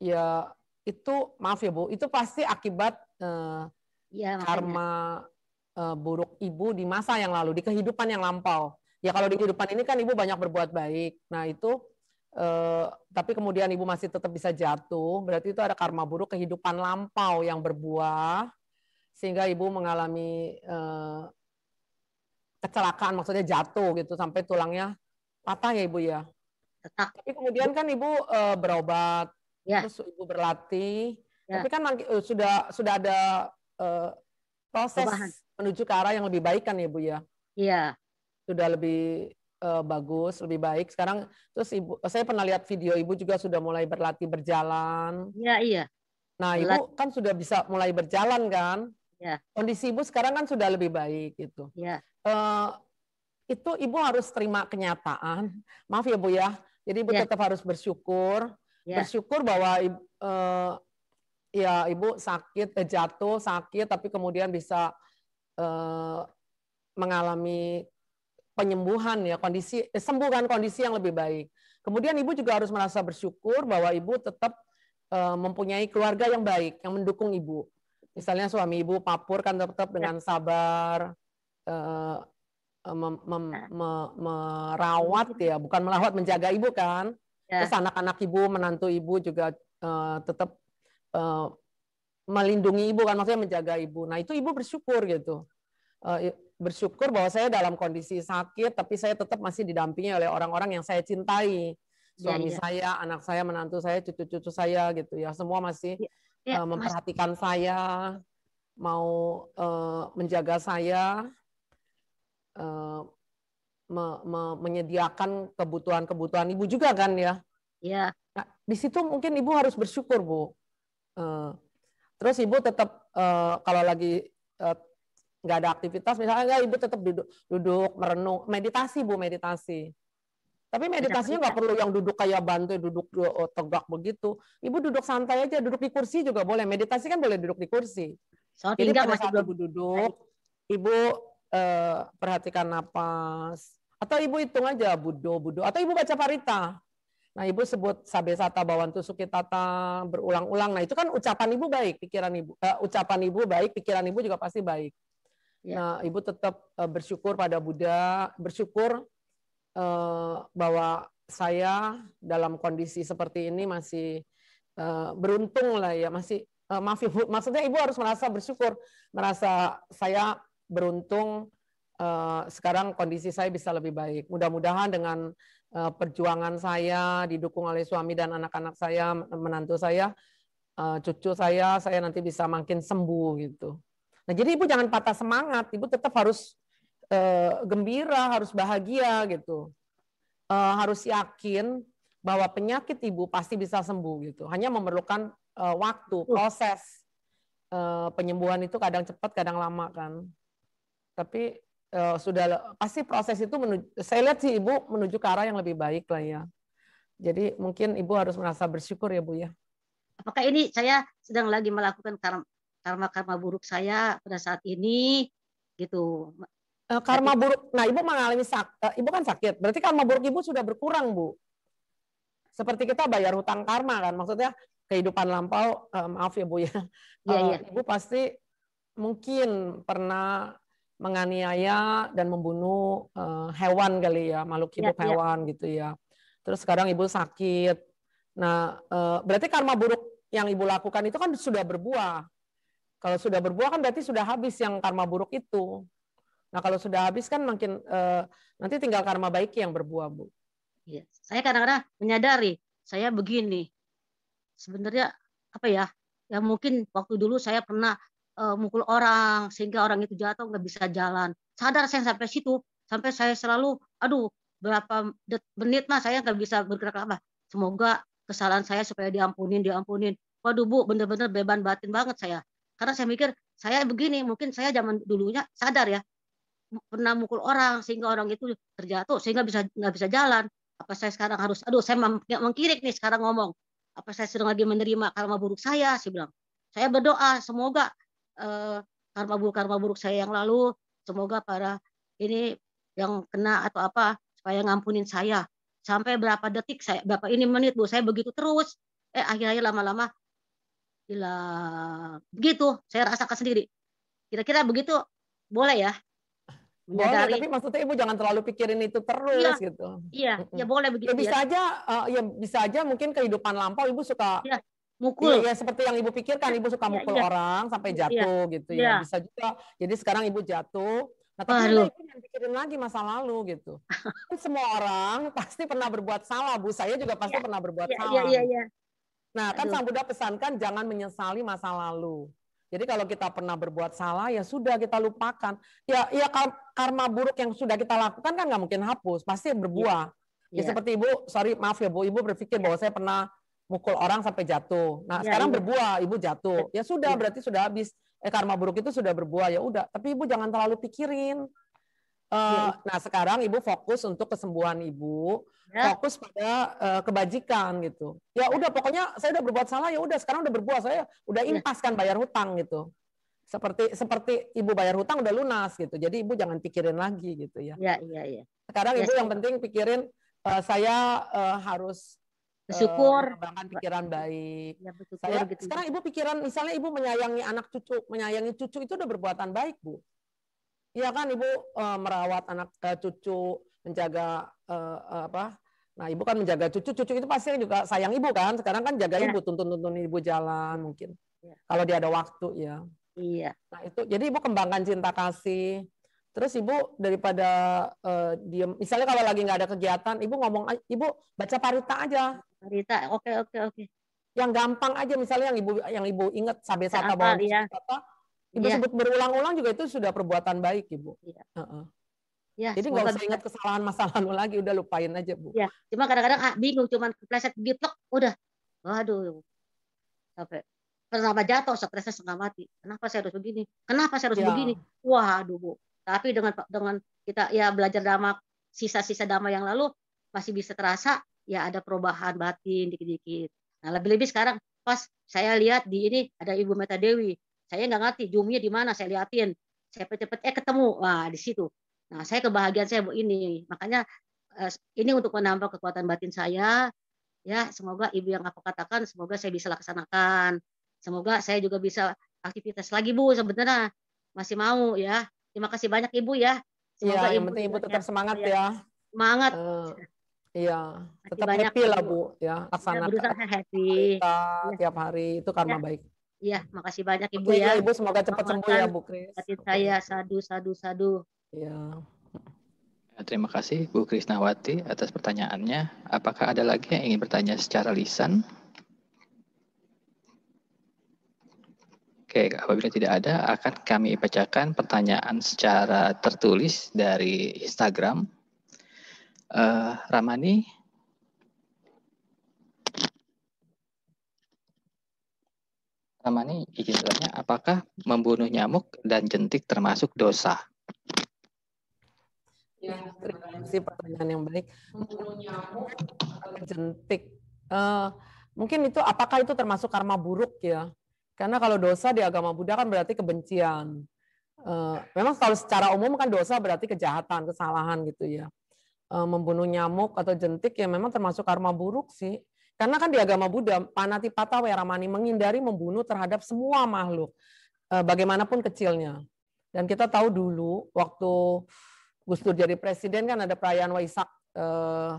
ya itu maaf ya Bu, itu pasti akibat uh, ya, karma Eh, buruk ibu di masa yang lalu, di kehidupan yang lampau. Ya kalau di kehidupan ini kan ibu banyak berbuat baik. Nah itu uh, tapi kemudian ibu masih tetap bisa jatuh, berarti itu ada karma buruk kehidupan lampau yang berbuah sehingga ibu mengalami uh, kecelakaan, maksudnya jatuh gitu sampai tulangnya patah ya ibu ya. Tetap. Tapi kemudian kan ibu uh, berobat, ya. terus ibu berlatih. Ya. Tapi kan sudah sudah ada proses Perubahan menuju ke arah yang lebih baik kan ya Bu ya? Iya. Sudah lebih uh, bagus, lebih baik. Sekarang terus Ibu saya pernah lihat video Ibu juga sudah mulai berlatih berjalan. Iya, iya. Nah, Ibu kan sudah bisa mulai berjalan kan? Iya. Kondisi Ibu sekarang kan sudah lebih baik gitu. Iya. Uh, itu Ibu harus terima kenyataan. Maaf ya Bu ya. Jadi Ibu ya. tetap harus bersyukur, ya. bersyukur bahwa Ibu, uh, eh, ya Ibu sakit, jatuh sakit, tapi kemudian bisa Eh, mengalami penyembuhan ya kondisi eh, sembuhkan kondisi yang lebih baik. Kemudian ibu juga harus merasa bersyukur bahwa ibu tetap eh, mempunyai keluarga yang baik yang mendukung ibu. Misalnya suami ibu papur kan tetap dengan sabar nah. merawat ya, bukan melawat menjaga ibu kan. Ya. Terus anak-anak ibu, menantu ibu juga tetap melindungi ibu kan maksudnya menjaga ibu. Nah itu ibu bersyukur gitu, eh, bersyukur bahwa saya dalam kondisi sakit tapi saya tetap masih didampingi oleh orang-orang yang saya cintai, iya, suami ya, ya. saya, anak saya, menantu saya, cucu-cucu saya gitu ya semua masih ya, ya, memperhatikan mas... saya, mau uh, menjaga saya, uh, me me menyediakan kebutuhan-kebutuhan ibu juga kan ya. Ya. Nah, di situ mungkin ibu harus bersyukur bu. Uh, Terus ibu tetap uh, eh, kalau lagi eh, nggak uh, ada aktivitas, misalnya enggak ibu tetap duduk, duduk merenung, meditasi bu meditasi. Tapi meditasinya nggak perlu yang duduk kayak bantu duduk oh, tegak begitu. Ibu duduk santai aja, duduk di kursi juga boleh. Meditasi kan boleh duduk di kursi. So, Jadi pada saat ibu duduk, ibu uh, perhatikan napas. Atau ibu hitung aja budo budo. Atau ibu baca parita. Nah, Ibu sebut sabe sata tusuk kita tata berulang-ulang. Nah, itu kan ucapan Ibu baik, pikiran Ibu uh, ucapan Ibu baik, pikiran Ibu juga pasti baik. Ya. Nah, Ibu tetap uh, bersyukur pada Buddha, bersyukur uh, bahwa saya dalam kondisi seperti ini masih uh, beruntung lah ya, masih uh, maaf Ibu, maksudnya Ibu harus merasa bersyukur, merasa saya beruntung uh, sekarang kondisi saya bisa lebih baik. Mudah-mudahan dengan Eh, perjuangan saya didukung oleh suami dan anak-anak saya, menantu saya, eh, cucu saya, saya nanti bisa makin sembuh gitu. Nah, jadi ibu jangan patah semangat, ibu tetap harus eh, gembira, harus bahagia gitu. harus yakin bahwa penyakit ibu pasti bisa sembuh gitu. Hanya memerlukan waktu, oh. proses. penyembuhan itu kadang cepat, kadang lama kan. Tapi uh, sudah pasti proses itu menuju, saya lihat sih ibu menuju ke arah yang lebih baik lah ya. Jadi mungkin ibu harus merasa bersyukur ya bu ya. Apakah ini saya sedang lagi melakukan karma karma, karma buruk saya pada saat ini gitu? Uh, karma buruk. Nah ibu mengalami sak, uh, ibu kan sakit. Berarti karma buruk ibu sudah berkurang bu. Seperti kita bayar hutang karma kan maksudnya kehidupan lampau uh, maaf ya bu ya. Uh, iya, ya. Ibu pasti mungkin pernah menganiaya dan membunuh uh, hewan kali ya, makhluk hidup ya, ya. hewan ya. gitu ya. Terus sekarang ibu sakit. Nah, uh, berarti karma buruk yang ibu lakukan itu kan sudah berbuah. Kalau sudah berbuah kan berarti sudah habis yang karma buruk itu. Nah, kalau sudah habis kan makin uh, nanti tinggal karma baik yang berbuah, Bu. Iya. Saya kadang-kadang menyadari saya begini. Sebenarnya apa ya? Ya mungkin waktu dulu saya pernah uh, mukul orang sehingga orang itu jatuh nggak bisa jalan. Sadar saya sampai situ, sampai saya selalu, aduh berapa menit mah saya nggak bisa bergerak apa. Semoga kesalahan saya supaya diampunin, diampunin. Waduh bu, bener-bener beban batin banget saya. Karena saya mikir saya begini, mungkin saya zaman dulunya sadar ya pernah mukul orang sehingga orang itu terjatuh sehingga bisa nggak bisa jalan. Apa saya sekarang harus, aduh saya mengkirik nih sekarang ngomong. Apa saya sedang lagi menerima karma buruk saya? sih bilang, saya berdoa semoga Eh, karma buruk karma buruk saya yang lalu semoga para ini yang kena atau apa supaya ngampunin saya sampai berapa detik saya berapa ini menit bu saya begitu terus eh akhirnya lama-lama hilang begitu saya rasakan sendiri kira-kira begitu boleh ya menyadari. Boleh, tapi maksudnya ibu jangan terlalu pikirin itu terus iya, gitu. Iya, ya boleh begitu. Ya bisa ya. aja, uh, ya bisa aja mungkin kehidupan lampau ibu suka iya mukul. ya, ya, seperti yang ibu pikirkan, ibu suka iya, mukul ya, ya. orang sampai iya, jatuh ya. gitu ya. ya. Bisa juga. Jadi sekarang ibu jatuh. Nah, tapi ibu jangan pikirin lagi masa lalu gitu. Kan semua orang pasti pernah berbuat salah, Bu. Saya juga pasti ya. pernah berbuat ya, salah. Ya, ya, ya. Nah, kan Aduh. Sang Buddha pesankan jangan menyesali masa lalu. Jadi kalau kita pernah berbuat salah ya sudah kita lupakan. Ya ya karma buruk yang sudah kita lakukan kan nggak mungkin hapus, pasti berbuah. Iya. Ya. ya, ya seperti Ibu, sorry maaf ya Bu, Ibu berpikir bahwa saya pernah mukul orang sampai jatuh. Nah, ya, sekarang ibu. Iya. berbuah, ibu jatuh. Ya, ya sudah, ya. berarti sudah habis. Eh, karma buruk itu sudah berbuah ya udah. Tapi ibu jangan terlalu pikirin. Uh, ya. Nah, sekarang ibu fokus untuk kesembuhan ibu, ya. fokus pada uh, kebajikan gitu. Ya, ya udah, pokoknya saya udah berbuat salah ya udah. Sekarang udah berbuah saya udah ya. impaskan bayar hutang gitu. Seperti seperti ibu bayar hutang udah lunas gitu. Jadi ibu jangan pikirin lagi gitu ya. Iya, iya, iya. Sekarang ya. ibu yang penting pikirin uh, saya uh, harus bersyukur eh, bahkan pikiran iya, baik. Ya, bersyukur, Saya gitu. sekarang ibu pikiran misalnya ibu menyayangi anak cucu, menyayangi cucu itu udah berbuatan baik bu. Iya kan ibu uh, merawat anak uh, cucu, menjaga uh, apa? Nah ibu kan menjaga cucu, cucu itu pasti juga sayang ibu kan. Sekarang kan jaga ya. ibu, tuntun-tuntun ibu jalan mungkin. Ya. Kalau dia ada waktu ya. Iya. Nah itu jadi ibu kembangkan cinta kasih. Terus ibu daripada uh, diem, misalnya kalau lagi nggak ada kegiatan, ibu ngomong, ibu baca parita aja. Rita, oke okay, oke okay, oke. Okay. Yang gampang aja misalnya yang ibu yang ibu ingat sabe sata bahwa ya. sata, ibu ya. sebut berulang-ulang juga itu sudah perbuatan baik ibu. Ya. Uh -uh. Ya, Jadi nggak usah ingat kesalahan masa lalu lagi, udah lupain aja bu. Ya, cuma kadang-kadang ah, bingung, cuma kepleset gitu, udah, waduh, sampai kenapa jatuh, stresnya setengah mati. Kenapa saya harus begini? Kenapa saya harus ya. begini? Wah, aduh bu. Tapi dengan dengan kita ya belajar damai sisa-sisa damai yang lalu masih bisa terasa ya ada perubahan batin dikit-dikit. Nah lebih-lebih sekarang pas saya lihat di ini ada Ibu Meta Dewi, saya nggak ngerti zoomnya di mana, saya liatin, saya cepet-cepet eh ketemu, wah di situ. Nah saya kebahagiaan saya bu ini, makanya eh, ini untuk menambah kekuatan batin saya. Ya semoga ibu yang aku katakan, semoga saya bisa laksanakan. Semoga saya juga bisa aktivitas lagi bu sebenarnya masih mau ya. Terima kasih banyak ibu ya. Iya, semoga ya, yang ibu penting ibu tetap semangat ya. Semangat. Uh. Iya, tetap banyak happy lah Bu, ya. Laksanakan. Ya, berusaha happy. ya. tiap hari itu karma ya. baik. Iya, makasih banyak Ibu Oke, ya. Ibu semoga cepat sembuh ya Bu Kris. Hati saya sadu sadu sadu. Iya. Ya, terima kasih Bu Krisnawati atas pertanyaannya. Apakah ada lagi yang ingin bertanya secara lisan? Oke, apabila tidak ada, akan kami bacakan pertanyaan secara tertulis dari Instagram uh, Ramani. Ramani, izin tanya, apakah membunuh nyamuk dan jentik termasuk dosa? Ya, terima kasih pertanyaan yang baik. Membunuh nyamuk atau jentik, uh, mungkin itu apakah itu termasuk karma buruk ya? Karena kalau dosa di agama Buddha kan berarti kebencian. Eh, memang kalau secara umum kan dosa berarti kejahatan, kesalahan gitu ya. Eh, membunuh nyamuk atau jentik yang memang termasuk karma buruk sih. Karena kan di agama Buddha, panati patawe weramani, menghindari membunuh terhadap semua makhluk, eh, bagaimanapun kecilnya. Dan kita tahu dulu waktu Gus Dur jadi presiden kan ada perayaan Waisak eh,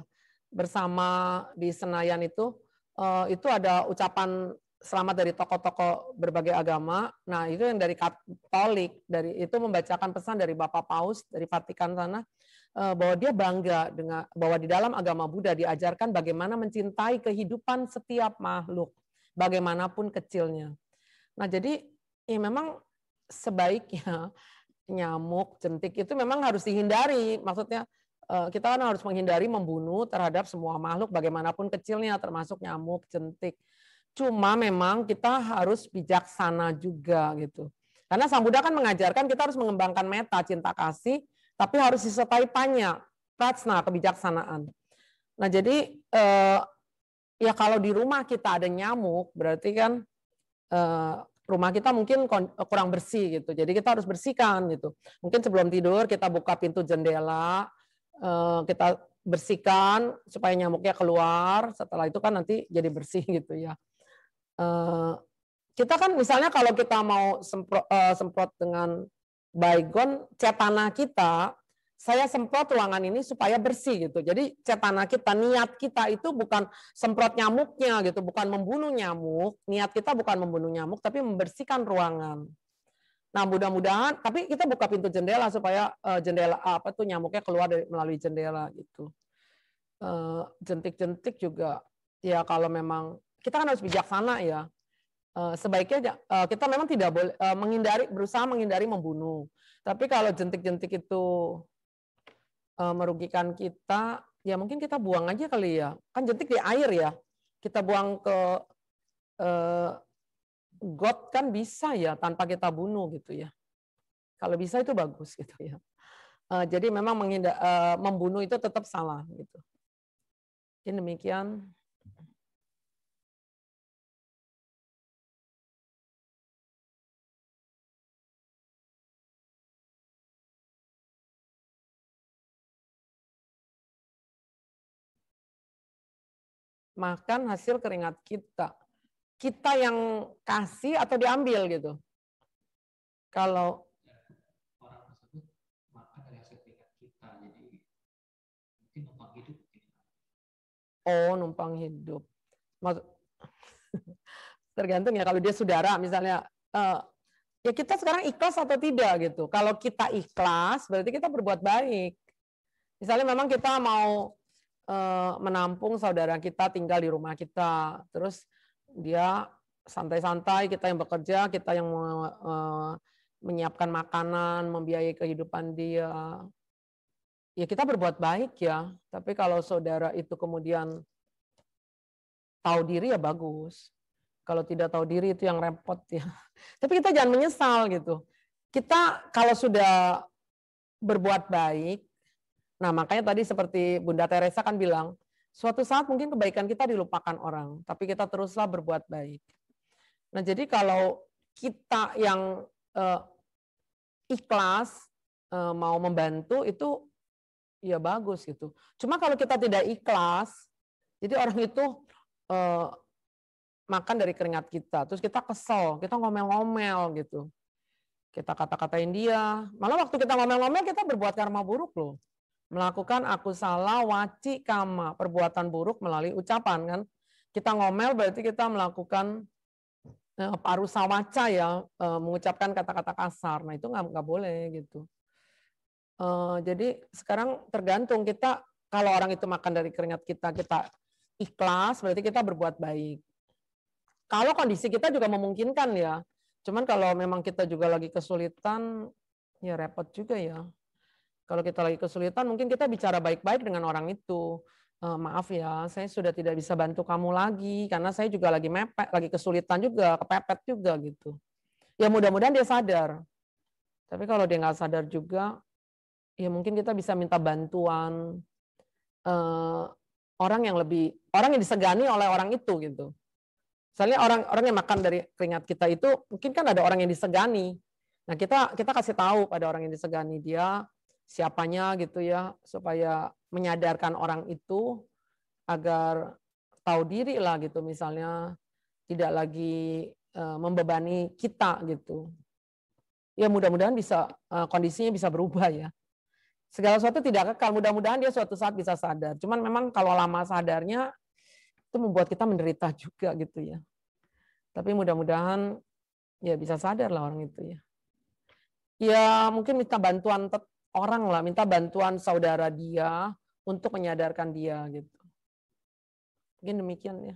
bersama di Senayan itu, itu ada ucapan selamat dari tokoh-tokoh berbagai agama. Nah itu yang dari Katolik, dari itu membacakan pesan dari Bapak Paus dari Vatikan sana Eh, bahwa dia bangga dengan bahwa di dalam agama Buddha diajarkan bagaimana mencintai kehidupan setiap makhluk, bagaimanapun kecilnya. Nah, jadi ya memang sebaiknya nyamuk, centik itu memang harus dihindari. Maksudnya eh, kita kan harus menghindari membunuh terhadap semua makhluk bagaimanapun kecilnya termasuk nyamuk, centik. Cuma memang kita harus bijaksana juga gitu. Karena Sang Buddha kan mengajarkan kita harus mengembangkan meta, cinta kasih tapi harus disertai panya, prajna, kebijaksanaan. Nah, jadi eh, ya kalau di rumah kita ada nyamuk, berarti kan eh, rumah kita mungkin kurang bersih gitu. Jadi kita harus bersihkan gitu. Mungkin sebelum tidur kita buka pintu jendela, eh, kita bersihkan supaya nyamuknya keluar. Setelah itu kan nanti jadi bersih gitu ya. kita kan misalnya kalau kita mau semprot dengan baikon cat tanah kita saya semprot ruangan ini supaya bersih gitu. Jadi cat kita, niat kita itu bukan semprot nyamuknya gitu, bukan membunuh nyamuk. Niat kita bukan membunuh nyamuk, tapi membersihkan ruangan. Nah mudah-mudahan, tapi kita buka pintu jendela supaya eh, jendela apa tuh nyamuknya keluar dari, melalui jendela gitu. Eh, jentik-jentik juga ya kalau memang kita kan harus bijaksana ya. Eh, sebaiknya eh, kita memang tidak boleh eh, menghindari berusaha menghindari membunuh. Tapi kalau jentik-jentik itu merugikan kita, ya mungkin kita buang aja kali ya. Kan jentik di air ya. Kita buang ke uh, got kan bisa ya tanpa kita bunuh gitu ya. Kalau bisa itu bagus gitu ya. Jadi memang menghindar membunuh itu tetap salah gitu. Ini demikian. makan hasil keringat kita. Kita yang kasih atau diambil gitu. Kalau Oh, numpang hidup. tergantung ya kalau dia saudara misalnya eh, ya kita sekarang ikhlas atau tidak gitu. Kalau kita ikhlas berarti kita berbuat baik. Misalnya memang kita mau Eh, menampung saudara kita tinggal di rumah kita. Terus dia santai-santai, kita yang bekerja, kita yang eh, menyiapkan makanan, membiayai kehidupan dia. Ya kita berbuat baik ya, tapi kalau saudara itu kemudian tahu diri ya bagus. Kalau tidak tahu diri itu yang repot ya. Tapi kita jangan menyesal gitu. Kita kalau sudah berbuat baik, Nah, makanya tadi seperti Bunda Teresa kan bilang, suatu saat mungkin kebaikan kita dilupakan orang, tapi kita teruslah berbuat baik. Nah, jadi kalau kita yang eh, ikhlas eh, mau membantu itu ya bagus gitu. Cuma kalau kita tidak ikhlas, jadi orang itu eh, makan dari keringat kita, terus kita kesel, kita ngomel-ngomel gitu. Kita kata-katain dia. Malah waktu kita ngomel-ngomel kita berbuat karma buruk loh melakukan aku salah waci kama perbuatan buruk melalui ucapan kan kita ngomel berarti kita melakukan eh, parusa waca ya eh, mengucapkan kata-kata kasar nah itu nggak nggak boleh gitu eh, jadi sekarang tergantung kita kalau orang itu makan dari keringat kita kita ikhlas berarti kita berbuat baik kalau kondisi kita juga memungkinkan ya cuman kalau memang kita juga lagi kesulitan ya repot juga ya kalau kita lagi kesulitan, mungkin kita bicara baik-baik dengan orang itu. E, maaf ya, saya sudah tidak bisa bantu kamu lagi karena saya juga lagi mepet, lagi kesulitan juga, kepepet juga gitu. Ya mudah-mudahan dia sadar. Tapi kalau dia nggak sadar juga, ya mungkin kita bisa minta bantuan e, orang yang lebih orang yang disegani oleh orang itu gitu. Misalnya orang orang yang makan dari keringat kita itu mungkin kan ada orang yang disegani. Nah, kita kita kasih tahu pada orang yang disegani dia siapanya gitu ya supaya menyadarkan orang itu agar tahu diri lah gitu misalnya tidak lagi e, membebani kita gitu ya mudah-mudahan bisa e, kondisinya bisa berubah ya segala sesuatu tidak kekal mudah-mudahan dia suatu saat bisa sadar cuman memang kalau lama sadarnya itu membuat kita menderita juga gitu ya tapi mudah-mudahan ya bisa sadar lah orang itu ya ya mungkin minta bantuan orang lah, minta bantuan saudara dia untuk menyadarkan dia gitu. Mungkin demikian ya.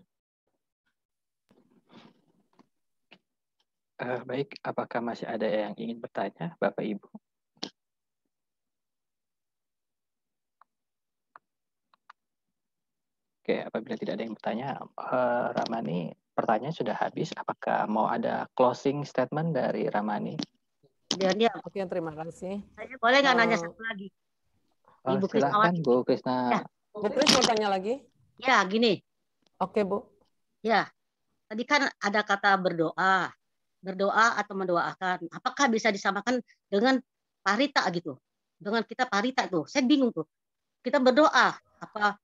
Uh, baik, apakah masih ada yang ingin bertanya, Bapak Ibu? Oke, apabila tidak ada yang bertanya, uh, Ramani, pertanyaan sudah habis. Apakah mau ada closing statement dari Ramani? Dan ya. Oke, terima kasih. Saya boleh nggak oh. nanya eh, satu lagi? Ah, Ibu oh, Krisnawati. Bu Krisna. Ya. Bu Kris mau tanya lagi? Ya, gini. Oke, Bu. Ya. Tadi kan ada kata berdoa. Berdoa atau mendoakan. Apakah bisa disamakan dengan parita gitu? Dengan kita parita tuh. Saya bingung tuh. Kita berdoa apa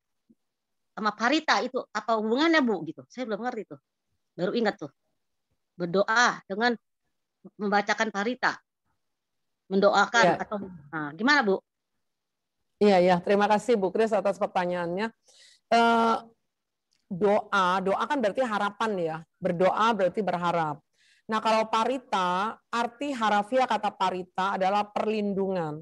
sama parita itu apa hubungannya bu gitu saya belum ngerti tuh baru ingat tuh berdoa dengan membacakan parita mendoakan ya. atau nah, gimana Bu? Iya ya, terima kasih Bu Kris atas pertanyaannya. uh, doa, doa kan berarti harapan ya. Berdoa berarti berharap. Nah kalau parita, arti harafiah kata parita adalah perlindungan.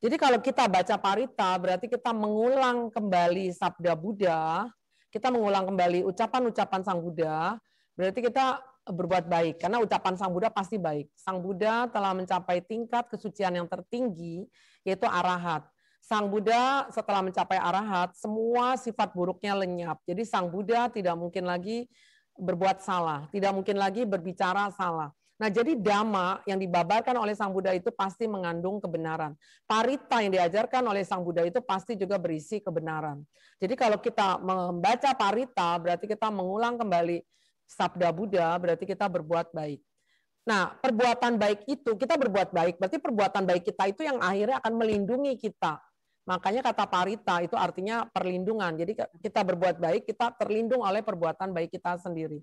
Jadi kalau kita baca parita, berarti kita mengulang kembali sabda Buddha, kita mengulang kembali ucapan-ucapan Sang Buddha, berarti kita berbuat baik karena ucapan Sang Buddha pasti baik. Sang Buddha telah mencapai tingkat kesucian yang tertinggi yaitu arahat. Sang Buddha setelah mencapai arahat semua sifat buruknya lenyap. Jadi Sang Buddha tidak mungkin lagi berbuat salah, tidak mungkin lagi berbicara salah. Nah, jadi dhamma yang dibabarkan oleh Sang Buddha itu pasti mengandung kebenaran. Parita yang diajarkan oleh Sang Buddha itu pasti juga berisi kebenaran. Jadi kalau kita membaca parita, berarti kita mengulang kembali sabda Buddha berarti kita berbuat baik. Nah, perbuatan baik itu kita berbuat baik, berarti perbuatan baik kita itu yang akhirnya akan melindungi kita. Makanya kata parita itu artinya perlindungan. Jadi kita berbuat baik, kita terlindung oleh perbuatan baik kita sendiri.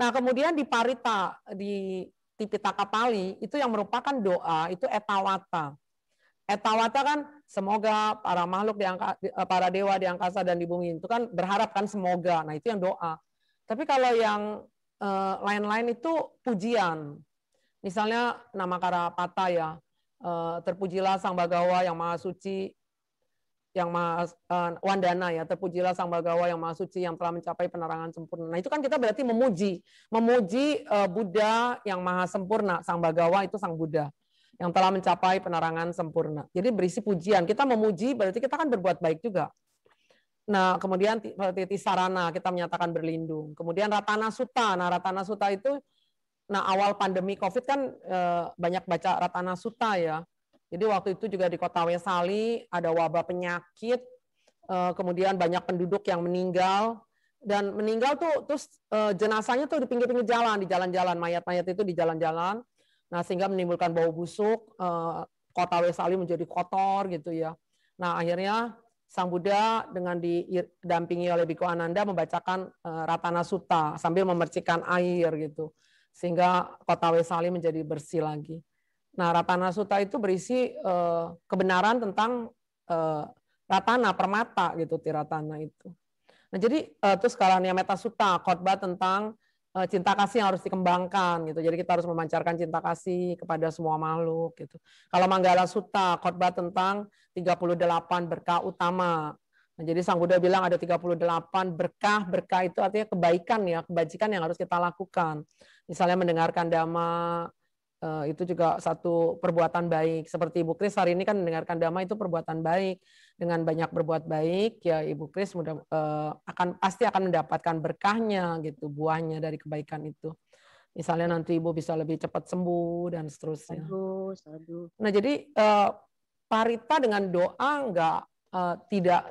Nah, kemudian di parita di Tipitaka Pali itu yang merupakan doa itu etawata. Etawata kan semoga para makhluk di angka, eh, para dewa di angkasa dan di bumi itu kan berharap kan semoga. Nah, itu yang doa. Tapi kalau yang eh, lain-lain itu pujian. Misalnya nama Karapata ya, eh, terpujilah Sang Bagawa yang Maha Suci, yang Maha eh, Wandana ya, terpujilah Sang Bagawa yang Maha Suci yang telah mencapai penerangan sempurna. Nah, itu kan kita berarti memuji, memuji Buddha yang Maha Sempurna, Sang Bagawa itu Sang Buddha yang telah mencapai penerangan sempurna. Jadi berisi pujian. Kita memuji berarti kita kan berbuat baik juga. Nah, kemudian eh, titi sarana kita menyatakan berlindung. Kemudian ratana suta. Nah, ratana suta itu nah awal pandemi Covid kan e, banyak baca ratana suta ya. Jadi waktu itu juga di Kota Wesali ada wabah penyakit, e, kemudian banyak penduduk yang meninggal dan meninggal tuh terus e, jenazahnya tuh di pinggir-pinggir jalan, di jalan-jalan mayat-mayat itu di jalan-jalan. Nah, sehingga menimbulkan bau busuk, e, Kota Wesali menjadi kotor gitu ya. Nah, akhirnya Sang Buddha dengan didampingi oleh Biko Ananda membacakan eh, Ratana Sutta sambil memercikan air gitu. Sehingga kota Wesali menjadi bersih lagi. Nah, Ratana Sutta itu berisi eh, kebenaran tentang eh, Ratana permata gitu, Tiratana itu. Nah, jadi terus sekalian yang Meta Sutta, khotbah tentang Eh, cinta kasih yang harus dikembangkan gitu. Jadi kita harus memancarkan cinta kasih kepada semua makhluk gitu. Kalau Manggala Sutta khotbah tentang 38 berkah utama. Nah, jadi Sang Buddha bilang ada 38 berkah. Berkah itu artinya kebaikan ya, kebajikan yang harus kita lakukan. Misalnya mendengarkan dhamma eh, itu juga satu perbuatan baik. Seperti Ibu Kris hari ini kan mendengarkan dhamma itu perbuatan baik dengan banyak berbuat baik ya Ibu Kris mudah eh, akan pasti akan mendapatkan berkahnya gitu buahnya dari kebaikan itu misalnya nanti ibu bisa lebih cepat sembuh dan seterusnya. Aduh, aduh. Nah jadi eh, parita dengan doa nggak eh, tidak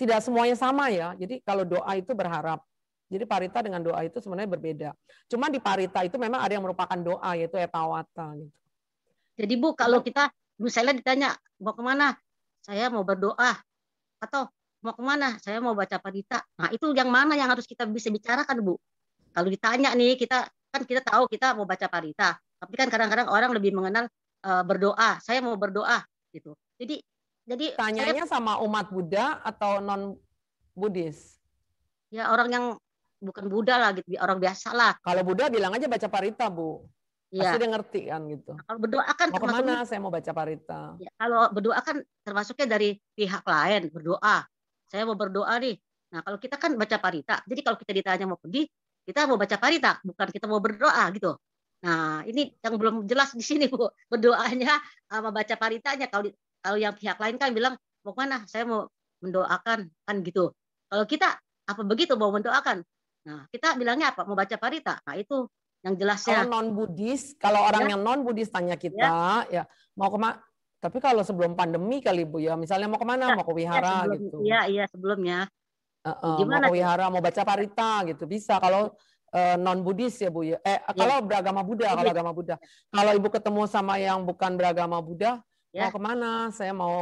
tidak semuanya sama ya. Jadi kalau doa itu berharap. Jadi parita dengan doa itu sebenarnya berbeda. Cuma di parita itu memang ada yang merupakan doa yaitu etawata gitu. Jadi Bu kalau kita Bu Sela ditanya mau kemana? saya mau berdoa atau mau kemana saya mau baca parita nah itu yang mana yang harus kita bisa bicarakan bu kalau ditanya nih kita kan kita tahu kita mau baca parita tapi kan kadang-kadang orang lebih mengenal uh, berdoa saya mau berdoa gitu jadi jadi tanyanya saya, sama umat Buddha atau non Buddhis ya orang yang bukan Buddha lah gitu. ya, orang biasa lah kalau Buddha bilang aja baca parita bu Ya. Pasti iya. dia ngerti kan gitu. Nah, kalau berdoa kan mau kemana saya mau baca parita. Ya, kalau berdoa kan termasuknya dari pihak lain berdoa. Saya mau berdoa nih. Nah kalau kita kan baca parita. Jadi kalau kita ditanya mau pergi, kita mau baca parita, bukan kita mau berdoa gitu. Nah ini yang belum jelas di sini bu berdoanya sama baca paritanya. Kalau kalau yang pihak lain kan bilang mau mana? Saya mau mendoakan kan gitu. Kalau kita apa begitu mau mendoakan? Nah kita bilangnya apa? Mau baca parita? Nah itu yang jelasnya. Kalau non Buddhis, kalau orang ya. yang non Buddhis tanya kita, ya, ya mau mana Tapi kalau sebelum pandemi kali bu ya, misalnya mau kemana? Ya, mau ke ya, wihara ya, sebelum, gitu. Iya iya sebelumnya. Uh, uh, Gimana? Mau ke wihara, mau baca parita gitu bisa. Kalau uh, eh, non Buddhis ya bu ya. Eh ya. kalau beragama Buddha, kalau iya. agama Buddha. Kalau ibu ketemu sama yang bukan beragama Buddha, ya. mau mana Saya mau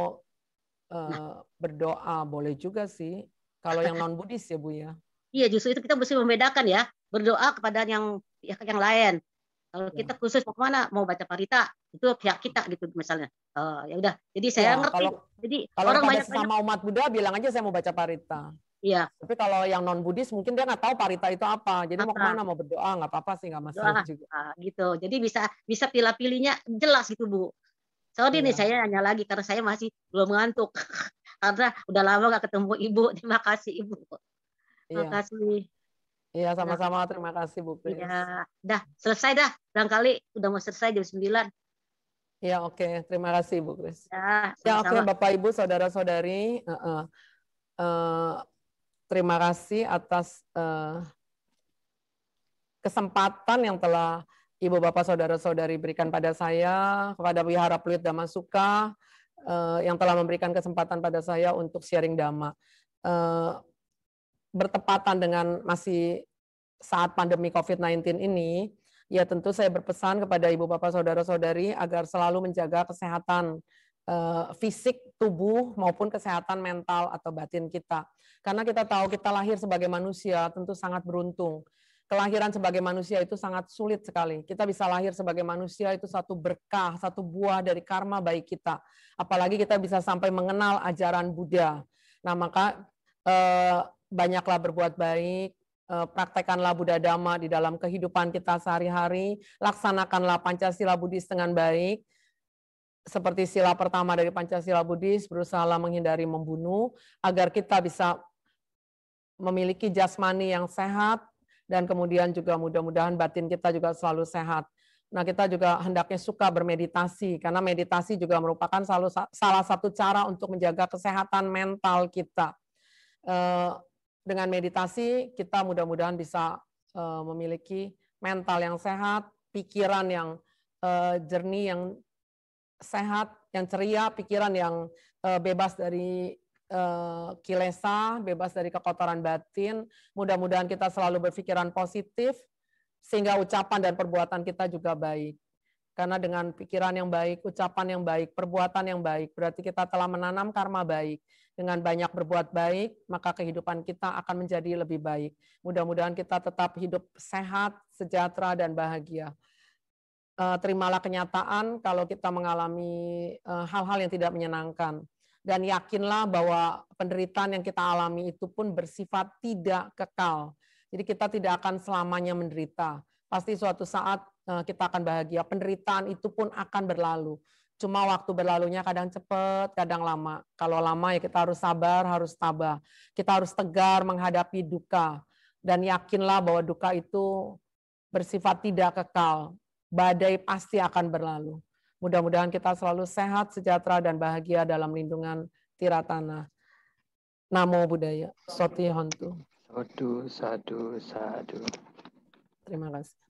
uh, nah. berdoa, boleh juga sih. Kalau yang non Buddhis ya bu ya. Iya justru itu kita mesti membedakan ya berdoa kepada yang pihak yang lain. Kalau ya. kita khusus mau kemana, mau baca parita, itu pihak kita gitu misalnya. Uh, ya udah, jadi saya ya, ngerti. Kalau, jadi kalau orang banyak sama umat Buddha bilang aja saya mau baca parita. Iya. Tapi kalau yang non Buddhis mungkin dia nggak tahu parita itu apa. Jadi apa? mau kemana mau berdoa nggak apa-apa sih nggak masalah doa. juga. Uh, gitu. Jadi bisa bisa pilih pilihnya jelas gitu bu. Sorry iya. nih saya nanya lagi karena saya masih belum mengantuk. karena udah lama nggak ketemu ibu. Terima kasih ibu. Terima iya. kasih. Iya, iya, sama-sama. Nah, Terima kasih, Bu Pris. Iya, dah, selesai dah. Barangkali udah mau selesai jam sembilan. Iya oke. Okay. Terima kasih, Bu Kris. Ya, ya oke, okay, Bapak, Ibu, Saudara-saudari. Uh, uh, uh, terima kasih atas uh, kesempatan yang telah Ibu, Bapak, Saudara-saudari berikan pada saya, kepada Wihara Pluit Damasuka, uh, eh, yang telah memberikan kesempatan pada saya untuk sharing dhamma. Uh, bertepatan dengan masih saat pandemi COVID-19 ini, ya tentu saya berpesan kepada ibu bapak saudara-saudari agar selalu menjaga kesehatan eh, fisik tubuh maupun kesehatan mental atau batin kita. Karena kita tahu kita lahir sebagai manusia tentu sangat beruntung. Kelahiran sebagai manusia itu sangat sulit sekali. Kita bisa lahir sebagai manusia itu satu berkah, satu buah dari karma baik kita. Apalagi kita bisa sampai mengenal ajaran Buddha. Nah, maka eh, banyaklah berbuat baik, eh, praktekkanlah Buddha Dhamma di dalam kehidupan kita sehari-hari, laksanakanlah Pancasila Buddhis dengan baik, seperti sila pertama dari Pancasila Buddhis, berusaha menghindari membunuh, agar kita bisa memiliki jasmani yang sehat, dan kemudian juga mudah-mudahan batin kita juga selalu sehat. Nah, kita juga hendaknya suka bermeditasi, karena meditasi juga merupakan salah satu cara untuk menjaga kesehatan mental kita. Eh, dengan meditasi kita mudah-mudahan bisa eh, memiliki mental yang sehat, pikiran yang eh, jernih, yang sehat, yang ceria, pikiran yang eh, bebas dari kilesa, bebas dari kekotoran batin. Mudah-mudahan kita selalu berpikiran positif, sehingga ucapan dan perbuatan kita juga baik. Karena dengan pikiran yang baik, ucapan yang baik, perbuatan yang baik, berarti kita telah menanam karma baik. Dengan banyak berbuat baik, maka kehidupan kita akan menjadi lebih baik. Mudah-mudahan kita tetap hidup sehat, sejahtera, dan bahagia. Eh, terimalah kenyataan kalau kita mengalami eh, hal-hal yang tidak menyenangkan dan yakinlah bahwa penderitaan yang kita alami itu pun bersifat tidak kekal. Jadi kita tidak akan selamanya menderita. Pasti suatu saat Eh, kita akan bahagia. Penderitaan itu pun akan berlalu. Cuma waktu berlalunya kadang cepat, kadang lama. Kalau lama ya kita harus sabar, harus tabah. Kita harus tegar menghadapi duka. Dan yakinlah bahwa duka itu bersifat tidak kekal. Badai pasti akan berlalu. Mudah-mudahan kita selalu sehat, sejahtera, dan bahagia dalam lindungan tiratana. Namo Buddhaya. Soti Hontu. Sadu, sadu, sadu. Terima kasih.